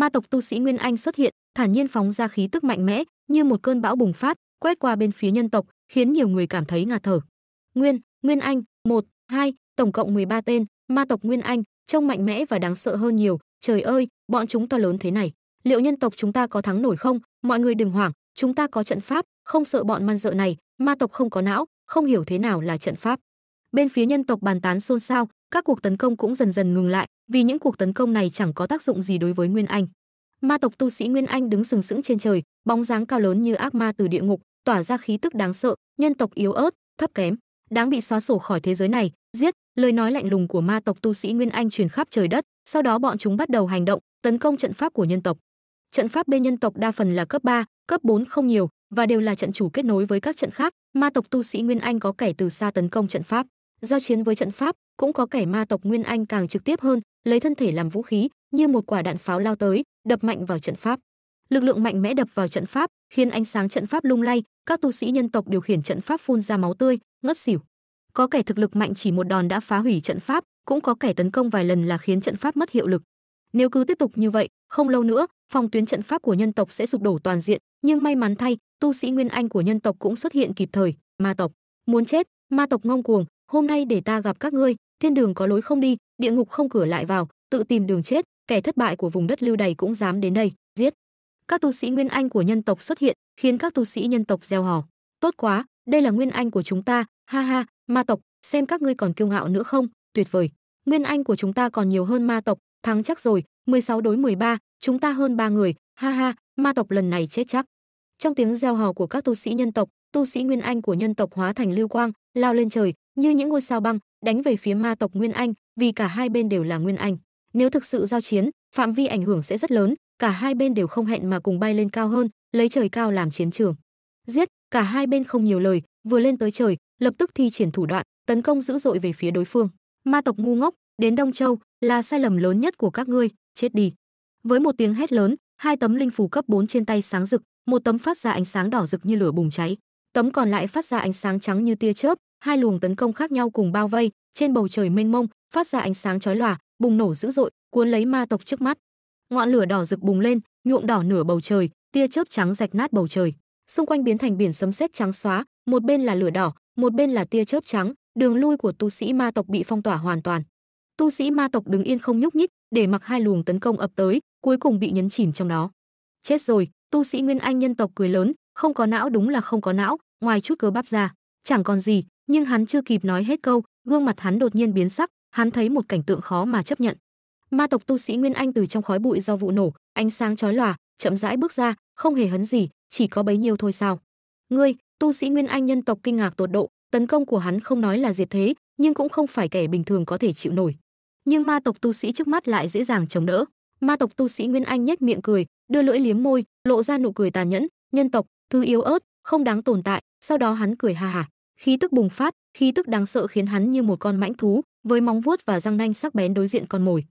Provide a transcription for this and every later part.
ma tộc tu sĩ Nguyên Anh xuất hiện, thản nhiên phóng ra khí tức mạnh mẽ, như một cơn bão bùng phát, quét qua bên phía nhân tộc, khiến nhiều người cảm thấy ngạt thở. Nguyên, Nguyên Anh, một, hai, tổng cộng 13 tên, ma tộc Nguyên Anh, trông mạnh mẽ và đáng sợ hơn nhiều, trời ơi, bọn chúng to lớn thế này, liệu nhân tộc chúng ta có thắng nổi không? Mọi người đừng hoảng, chúng ta có trận pháp, không sợ bọn man dợ này, ma tộc không có não, không hiểu thế nào là trận pháp. Bên phía nhân tộc bàn tán xôn xao, các cuộc tấn công cũng dần dần ngừng lại, vì những cuộc tấn công này chẳng có tác dụng gì đối với Nguyên Anh. Ma tộc tu sĩ Nguyên Anh đứng sừng sững trên trời, bóng dáng cao lớn như ác ma từ địa ngục, tỏa ra khí tức đáng sợ, nhân tộc yếu ớt, thấp kém, đáng bị xóa sổ khỏi thế giới này, giết, lời nói lạnh lùng của ma tộc tu sĩ Nguyên Anh truyền khắp trời đất, sau đó bọn chúng bắt đầu hành động, tấn công trận pháp của nhân tộc. Trận pháp bên nhân tộc đa phần là cấp 3, cấp 4 không nhiều và đều là trận chủ kết nối với các trận khác, ma tộc tu sĩ Nguyên Anh có kẻ từ xa tấn công trận pháp. Giao chiến với trận pháp, cũng có kẻ ma tộc nguyên anh càng trực tiếp hơn lấy thân thể làm vũ khí như một quả đạn pháo lao tới đập mạnh vào trận pháp lực lượng mạnh mẽ đập vào trận pháp khiến ánh sáng trận pháp lung lay các tu sĩ nhân tộc điều khiển trận pháp phun ra máu tươi ngất xỉu có kẻ thực lực mạnh chỉ một đòn đã phá hủy trận pháp cũng có kẻ tấn công vài lần là khiến trận pháp mất hiệu lực nếu cứ tiếp tục như vậy không lâu nữa phòng tuyến trận pháp của nhân tộc sẽ sụp đổ toàn diện nhưng may mắn thay tu sĩ nguyên anh của nhân tộc cũng xuất hiện kịp thời ma tộc muốn chết ma tộc ngông cuồng hôm nay để ta gặp các ngươi thiên đường có lối không đi, địa ngục không cửa lại vào, tự tìm đường chết, kẻ thất bại của vùng đất lưu đày cũng dám đến đây, giết. Các tu sĩ nguyên anh của nhân tộc xuất hiện, khiến các tu sĩ nhân tộc gieo hò. Tốt quá, đây là nguyên anh của chúng ta, ha ha, ma tộc, xem các ngươi còn kiêu ngạo nữa không, tuyệt vời. Nguyên anh của chúng ta còn nhiều hơn ma tộc, thắng chắc rồi, 16 đối 13, chúng ta hơn ba người, ha ha, ma tộc lần này chết chắc. Trong tiếng gieo hò của các tu sĩ nhân tộc, tu sĩ nguyên anh của nhân tộc hóa thành lưu quang, lao lên trời, như những ngôi sao băng đánh về phía ma tộc Nguyên Anh, vì cả hai bên đều là Nguyên Anh. Nếu thực sự giao chiến, phạm vi ảnh hưởng sẽ rất lớn, cả hai bên đều không hẹn mà cùng bay lên cao hơn, lấy trời cao làm chiến trường. Giết, cả hai bên không nhiều lời, vừa lên tới trời, lập tức thi triển thủ đoạn, tấn công dữ dội về phía đối phương. Ma tộc ngu ngốc, đến Đông Châu là sai lầm lớn nhất của các ngươi, chết đi. Với một tiếng hét lớn, hai tấm linh phù cấp 4 trên tay sáng rực, một tấm phát ra ánh sáng đỏ rực như lửa bùng cháy, tấm còn lại phát ra ánh sáng trắng như tia chớp, hai luồng tấn công khác nhau cùng bao vây trên bầu trời mênh mông phát ra ánh sáng chói lòa bùng nổ dữ dội cuốn lấy ma tộc trước mắt ngọn lửa đỏ rực bùng lên nhuộm đỏ nửa bầu trời tia chớp trắng rạch nát bầu trời xung quanh biến thành biển sấm sét trắng xóa một bên là lửa đỏ một bên là tia chớp trắng đường lui của tu sĩ ma tộc bị phong tỏa hoàn toàn tu sĩ ma tộc đứng yên không nhúc nhích để mặc hai luồng tấn công ập tới cuối cùng bị nhấn chìm trong đó chết rồi tu sĩ nguyên anh nhân tộc cười lớn không có não đúng là không có não ngoài chút cơ bắp ra chẳng còn gì nhưng hắn chưa kịp nói hết câu, gương mặt hắn đột nhiên biến sắc, hắn thấy một cảnh tượng khó mà chấp nhận. Ma tộc tu sĩ Nguyên Anh từ trong khói bụi do vụ nổ, ánh sáng chói lòa, chậm rãi bước ra, không hề hấn gì, chỉ có bấy nhiêu thôi sao? Ngươi, tu sĩ Nguyên Anh nhân tộc kinh ngạc tột độ, tấn công của hắn không nói là diệt thế, nhưng cũng không phải kẻ bình thường có thể chịu nổi. Nhưng ma tộc tu sĩ trước mắt lại dễ dàng chống đỡ. Ma tộc tu sĩ Nguyên Anh nhếch miệng cười, đưa lưỡi liếm môi, lộ ra nụ cười tàn nhẫn, nhân tộc, thứ yếu ớt, không đáng tồn tại, sau đó hắn cười ha hả khí tức bùng phát khí tức đáng sợ khiến hắn như một con mãnh thú với móng vuốt và răng nanh sắc bén đối diện con mồi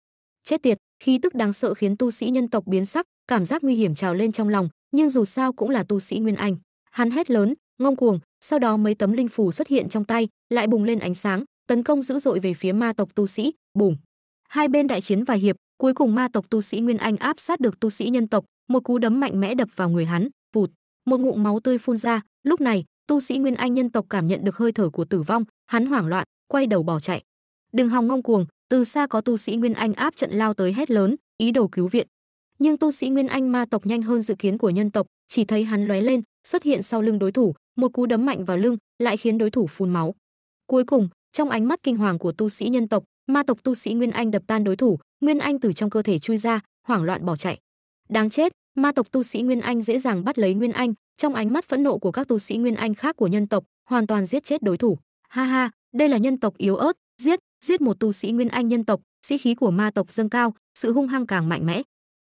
chết tiệt khí tức đáng sợ khiến tu sĩ nhân tộc biến sắc cảm giác nguy hiểm trào lên trong lòng nhưng dù sao cũng là tu sĩ nguyên anh hắn hét lớn ngông cuồng sau đó mấy tấm linh phù xuất hiện trong tay lại bùng lên ánh sáng tấn công dữ dội về phía ma tộc tu sĩ bùng hai bên đại chiến vài hiệp cuối cùng ma tộc tu sĩ nguyên anh áp sát được tu sĩ nhân tộc một cú đấm mạnh mẽ đập vào người hắn vụt một ngụm máu tươi phun ra lúc này tu sĩ Nguyên Anh nhân tộc cảm nhận được hơi thở của tử vong, hắn hoảng loạn, quay đầu bỏ chạy. Đừng hòng ngông cuồng, từ xa có tu sĩ Nguyên Anh áp trận lao tới hét lớn, ý đồ cứu viện. Nhưng tu sĩ Nguyên Anh ma tộc nhanh hơn dự kiến của nhân tộc, chỉ thấy hắn lóe lên, xuất hiện sau lưng đối thủ, một cú đấm mạnh vào lưng, lại khiến đối thủ phun máu. Cuối cùng, trong ánh mắt kinh hoàng của tu sĩ nhân tộc, ma tộc tu sĩ Nguyên Anh đập tan đối thủ, Nguyên Anh từ trong cơ thể chui ra, hoảng loạn bỏ chạy. Đáng chết, ma tộc tu sĩ nguyên anh dễ dàng bắt lấy nguyên anh trong ánh mắt phẫn nộ của các tu sĩ nguyên anh khác của nhân tộc hoàn toàn giết chết đối thủ ha ha đây là nhân tộc yếu ớt giết giết một tu sĩ nguyên anh nhân tộc sĩ khí của ma tộc dâng cao sự hung hăng càng mạnh mẽ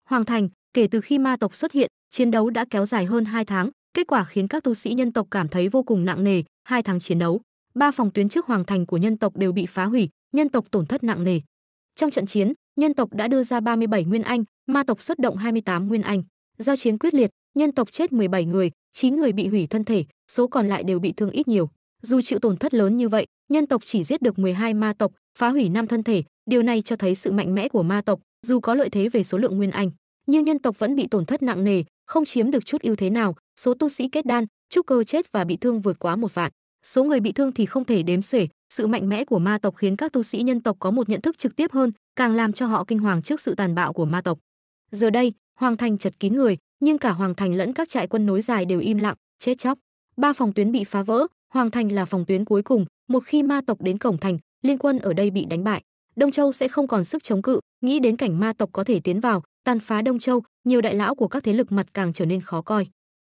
hoàng thành kể từ khi ma tộc xuất hiện chiến đấu đã kéo dài hơn hai tháng kết quả khiến các tu sĩ nhân tộc cảm thấy vô cùng nặng nề hai tháng chiến đấu ba phòng tuyến trước hoàng thành của nhân tộc đều bị phá hủy nhân tộc tổn thất nặng nề trong trận chiến nhân tộc đã đưa ra 37 nguyên anh ma tộc xuất động 28 nguyên anh Giao chiến quyết liệt, nhân tộc chết 17 người, 9 người bị hủy thân thể, số còn lại đều bị thương ít nhiều. Dù chịu tổn thất lớn như vậy, nhân tộc chỉ giết được 12 ma tộc, phá hủy năm thân thể, điều này cho thấy sự mạnh mẽ của ma tộc, dù có lợi thế về số lượng nguyên anh, nhưng nhân tộc vẫn bị tổn thất nặng nề, không chiếm được chút ưu thế nào, số tu sĩ kết đan, trúc cơ chết và bị thương vượt quá một vạn. Số người bị thương thì không thể đếm xuể, sự mạnh mẽ của ma tộc khiến các tu sĩ nhân tộc có một nhận thức trực tiếp hơn, càng làm cho họ kinh hoàng trước sự tàn bạo của ma tộc. Giờ đây, Hoàng thành chật kín người, nhưng cả hoàng thành lẫn các trại quân nối dài đều im lặng, chết chóc. Ba phòng tuyến bị phá vỡ, hoàng thành là phòng tuyến cuối cùng, một khi ma tộc đến cổng thành, liên quân ở đây bị đánh bại, Đông Châu sẽ không còn sức chống cự, nghĩ đến cảnh ma tộc có thể tiến vào, tàn phá Đông Châu, nhiều đại lão của các thế lực mặt càng trở nên khó coi.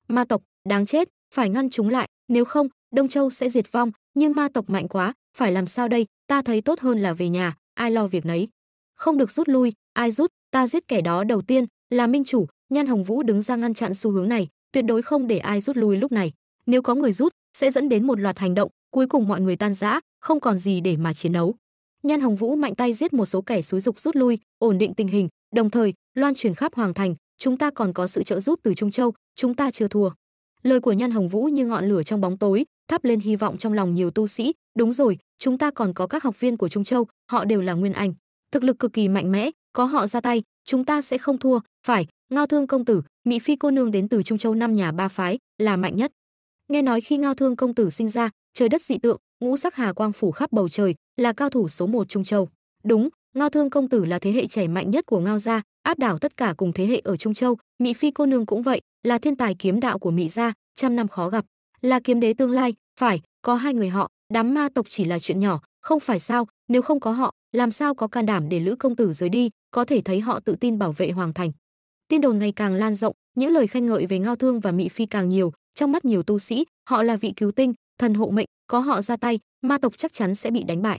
Ma tộc, đáng chết, phải ngăn chúng lại, nếu không, Đông Châu sẽ diệt vong, nhưng ma tộc mạnh quá, phải làm sao đây, ta thấy tốt hơn là về nhà, ai lo việc nấy. Không được rút lui, ai rút, ta giết kẻ đó đầu tiên, là minh chủ, Nhan Hồng Vũ đứng ra ngăn chặn xu hướng này, tuyệt đối không để ai rút lui lúc này. Nếu có người rút, sẽ dẫn đến một loạt hành động, cuối cùng mọi người tan rã, không còn gì để mà chiến đấu. Nhan Hồng Vũ mạnh tay giết một số kẻ xúi dục rút lui, ổn định tình hình, đồng thời loan truyền khắp hoàng thành, chúng ta còn có sự trợ giúp từ Trung Châu, chúng ta chưa thua. Lời của Nhan Hồng Vũ như ngọn lửa trong bóng tối, thắp lên hy vọng trong lòng nhiều tu sĩ, đúng rồi, chúng ta còn có các học viên của Trung Châu, họ đều là nguyên anh thực lực cực kỳ mạnh mẽ có họ ra tay chúng ta sẽ không thua phải ngao thương công tử mỹ phi cô nương đến từ trung châu năm nhà ba phái là mạnh nhất nghe nói khi ngao thương công tử sinh ra trời đất dị tượng ngũ sắc hà quang phủ khắp bầu trời là cao thủ số một trung châu đúng ngao thương công tử là thế hệ trẻ mạnh nhất của ngao gia áp đảo tất cả cùng thế hệ ở trung châu mỹ phi cô nương cũng vậy là thiên tài kiếm đạo của mỹ gia trăm năm khó gặp là kiếm đế tương lai phải có hai người họ đám ma tộc chỉ là chuyện nhỏ không phải sao nếu không có họ làm sao có can đảm để lữ công tử rời đi có thể thấy họ tự tin bảo vệ hoàng thành tin đồn ngày càng lan rộng những lời khen ngợi về ngao thương và mị phi càng nhiều trong mắt nhiều tu sĩ họ là vị cứu tinh thần hộ mệnh có họ ra tay ma tộc chắc chắn sẽ bị đánh bại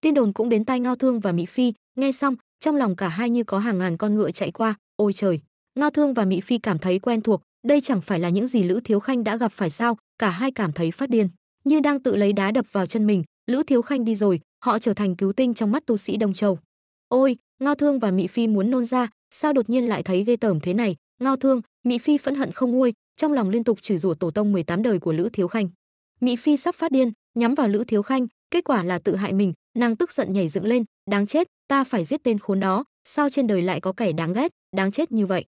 tin đồn cũng đến tai ngao thương và mị phi nghe xong trong lòng cả hai như có hàng ngàn con ngựa chạy qua ôi trời ngao thương và mị phi cảm thấy quen thuộc đây chẳng phải là những gì lữ thiếu khanh đã gặp phải sao cả hai cảm thấy phát điên như đang tự lấy đá đập vào chân mình lữ thiếu khanh đi rồi họ trở thành cứu tinh trong mắt tu sĩ đông châu ôi ngao thương và mị phi muốn nôn ra sao đột nhiên lại thấy ghê tởm thế này ngao thương mị phi phẫn hận không nguôi trong lòng liên tục chửi rủa tổ tông 18 đời của lữ thiếu khanh mị phi sắp phát điên nhắm vào lữ thiếu khanh kết quả là tự hại mình nàng tức giận nhảy dựng lên đáng chết ta phải giết tên khốn đó sao trên đời lại có kẻ đáng ghét đáng chết như vậy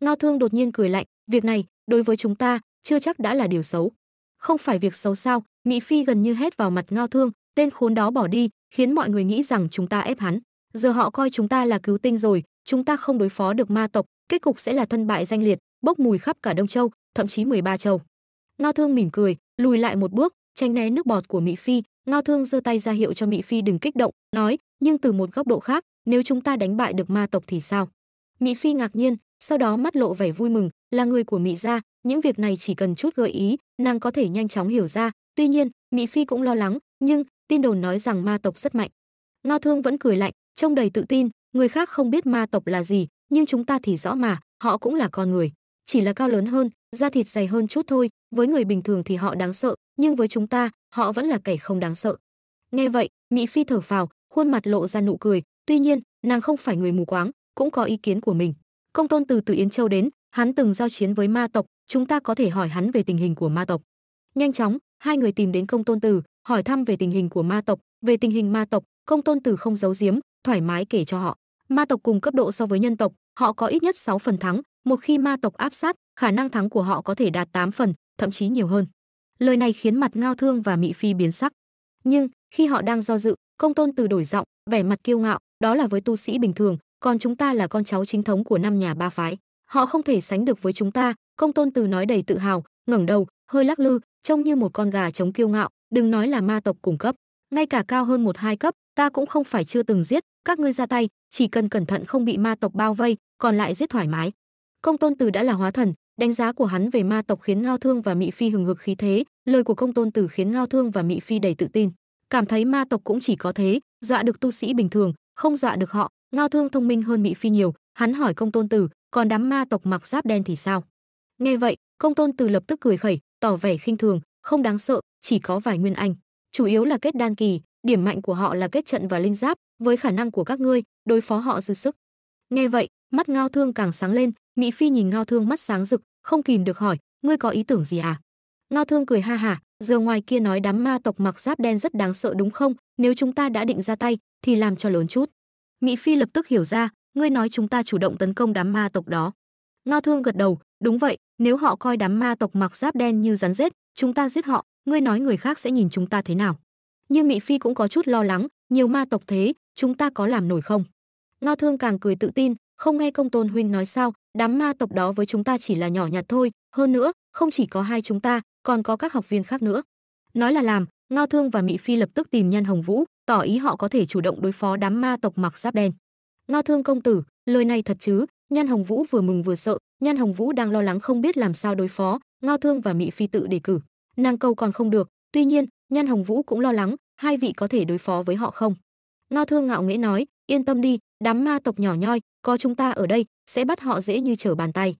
ngao thương đột nhiên cười lạnh việc này đối với chúng ta chưa chắc đã là điều xấu không phải việc xấu sao mỹ phi gần như hét vào mặt ngao thương tên khốn đó bỏ đi khiến mọi người nghĩ rằng chúng ta ép hắn giờ họ coi chúng ta là cứu tinh rồi chúng ta không đối phó được ma tộc kết cục sẽ là thân bại danh liệt bốc mùi khắp cả đông châu thậm chí 13 châu ngao thương mỉm cười lùi lại một bước tránh né nước bọt của mỹ phi ngao thương giơ tay ra hiệu cho mỹ phi đừng kích động nói nhưng từ một góc độ khác nếu chúng ta đánh bại được ma tộc thì sao mỹ phi ngạc nhiên sau đó mắt lộ vẻ vui mừng là người của mỹ gia những việc này chỉ cần chút gợi ý nàng có thể nhanh chóng hiểu ra tuy nhiên mỹ phi cũng lo lắng nhưng tin đồn nói rằng ma tộc rất mạnh. Ngao Thương vẫn cười lạnh, trông đầy tự tin, người khác không biết ma tộc là gì, nhưng chúng ta thì rõ mà, họ cũng là con người, chỉ là cao lớn hơn, da thịt dày hơn chút thôi, với người bình thường thì họ đáng sợ, nhưng với chúng ta, họ vẫn là kẻ không đáng sợ. Nghe vậy, Mị Phi thở phào, khuôn mặt lộ ra nụ cười, tuy nhiên, nàng không phải người mù quáng, cũng có ý kiến của mình. Công Tôn từ từ Yến Châu đến, hắn từng giao chiến với ma tộc, chúng ta có thể hỏi hắn về tình hình của ma tộc. Nhanh chóng, hai người tìm đến Công Tôn Từ, hỏi thăm về tình hình của ma tộc, về tình hình ma tộc, Công Tôn Tử không giấu giếm, thoải mái kể cho họ. Ma tộc cùng cấp độ so với nhân tộc, họ có ít nhất 6 phần thắng, một khi ma tộc áp sát, khả năng thắng của họ có thể đạt 8 phần, thậm chí nhiều hơn. Lời này khiến mặt Ngao Thương và Mị Phi biến sắc. Nhưng, khi họ đang do dự, Công Tôn Từ đổi giọng, vẻ mặt kiêu ngạo, đó là với tu sĩ bình thường, còn chúng ta là con cháu chính thống của năm nhà ba phái, họ không thể sánh được với chúng ta, Công Tôn Từ nói đầy tự hào, ngẩng đầu, hơi lắc lư, trông như một con gà trống kiêu ngạo, đừng nói là ma tộc cung cấp ngay cả cao hơn một hai cấp ta cũng không phải chưa từng giết các ngươi ra tay chỉ cần cẩn thận không bị ma tộc bao vây còn lại giết thoải mái công tôn từ đã là hóa thần đánh giá của hắn về ma tộc khiến ngao thương và mị phi hừng hực khí thế lời của công tôn từ khiến ngao thương và mị phi đầy tự tin cảm thấy ma tộc cũng chỉ có thế dọa được tu sĩ bình thường không dọa được họ ngao thương thông minh hơn mị phi nhiều hắn hỏi công tôn từ còn đám ma tộc mặc giáp đen thì sao nghe vậy công tôn từ lập tức cười khẩy tỏ vẻ khinh thường không đáng sợ chỉ có vài nguyên anh, chủ yếu là kết đan kỳ, điểm mạnh của họ là kết trận và linh giáp, với khả năng của các ngươi, đối phó họ dư sức. Nghe vậy, mắt Ngao Thương càng sáng lên, Mị Phi nhìn Ngao Thương mắt sáng rực, không kìm được hỏi, ngươi có ý tưởng gì à? Ngao Thương cười ha hả, giờ ngoài kia nói đám ma tộc mặc giáp đen rất đáng sợ đúng không, nếu chúng ta đã định ra tay thì làm cho lớn chút. Mị Phi lập tức hiểu ra, ngươi nói chúng ta chủ động tấn công đám ma tộc đó. Ngao Thương gật đầu, đúng vậy, nếu họ coi đám ma tộc mặc giáp đen như rắn rết, chúng ta giết họ, ngươi nói người khác sẽ nhìn chúng ta thế nào nhưng mị phi cũng có chút lo lắng nhiều ma tộc thế chúng ta có làm nổi không ngao thương càng cười tự tin không nghe công tôn huynh nói sao đám ma tộc đó với chúng ta chỉ là nhỏ nhặt thôi hơn nữa không chỉ có hai chúng ta còn có các học viên khác nữa nói là làm ngao thương và mị phi lập tức tìm nhan hồng vũ tỏ ý họ có thể chủ động đối phó đám ma tộc mặc giáp đen ngao thương công tử lời này thật chứ nhan hồng vũ vừa mừng vừa sợ nhan hồng vũ đang lo lắng không biết làm sao đối phó ngao thương và mị phi tự đề cử nàng cầu còn không được tuy nhiên nhan hồng vũ cũng lo lắng hai vị có thể đối phó với họ không ngao thương ngạo nghễ nói yên tâm đi đám ma tộc nhỏ nhoi có chúng ta ở đây sẽ bắt họ dễ như trở bàn tay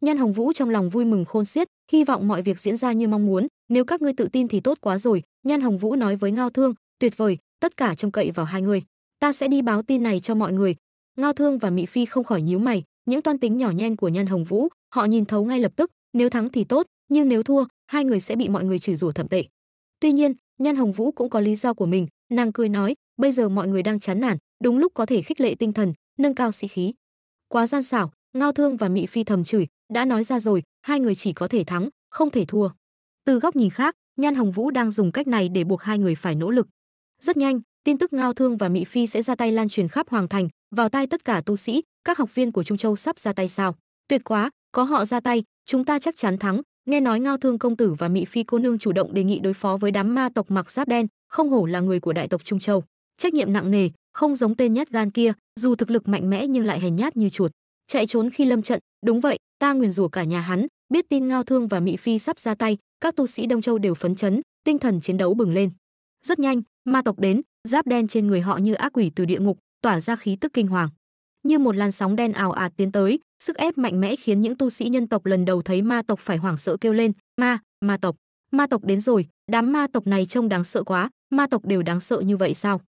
nhan hồng vũ trong lòng vui mừng khôn xiết hy vọng mọi việc diễn ra như mong muốn nếu các ngươi tự tin thì tốt quá rồi nhan hồng vũ nói với ngao thương tuyệt vời tất cả trông cậy vào hai người ta sẽ đi báo tin này cho mọi người ngao thương và mỹ phi không khỏi nhíu mày những toan tính nhỏ nhen của nhan hồng vũ họ nhìn thấu ngay lập tức nếu thắng thì tốt nhưng nếu thua hai người sẽ bị mọi người chửi rủa thậm tệ. Tuy nhiên, Nhan Hồng Vũ cũng có lý do của mình, nàng cười nói, bây giờ mọi người đang chán nản, đúng lúc có thể khích lệ tinh thần, nâng cao sĩ khí. Quá gian xảo, Ngao Thương và Mị Phi thầm chửi, đã nói ra rồi, hai người chỉ có thể thắng, không thể thua. Từ góc nhìn khác, Nhan Hồng Vũ đang dùng cách này để buộc hai người phải nỗ lực. Rất nhanh, tin tức Ngao Thương và Mị Phi sẽ ra tay lan truyền khắp hoàng thành, vào tay tất cả tu sĩ, các học viên của Trung Châu sắp ra tay sao? Tuyệt quá, có họ ra tay, chúng ta chắc chắn thắng, nghe nói ngao thương công tử và mị phi cô nương chủ động đề nghị đối phó với đám ma tộc mặc giáp đen không hổ là người của đại tộc trung châu trách nhiệm nặng nề không giống tên nhát gan kia dù thực lực mạnh mẽ nhưng lại hèn nhát như chuột chạy trốn khi lâm trận đúng vậy ta nguyền rủa cả nhà hắn biết tin ngao thương và mị phi sắp ra tay các tu sĩ đông châu đều phấn chấn tinh thần chiến đấu bừng lên rất nhanh ma tộc đến giáp đen trên người họ như ác quỷ từ địa ngục tỏa ra khí tức kinh hoàng như một làn sóng đen ảo ạt tiến tới, sức ép mạnh mẽ khiến những tu sĩ nhân tộc lần đầu thấy ma tộc phải hoảng sợ kêu lên, "Ma, ma tộc, ma tộc đến rồi, đám ma tộc này trông đáng sợ quá, ma tộc đều đáng sợ như vậy sao?"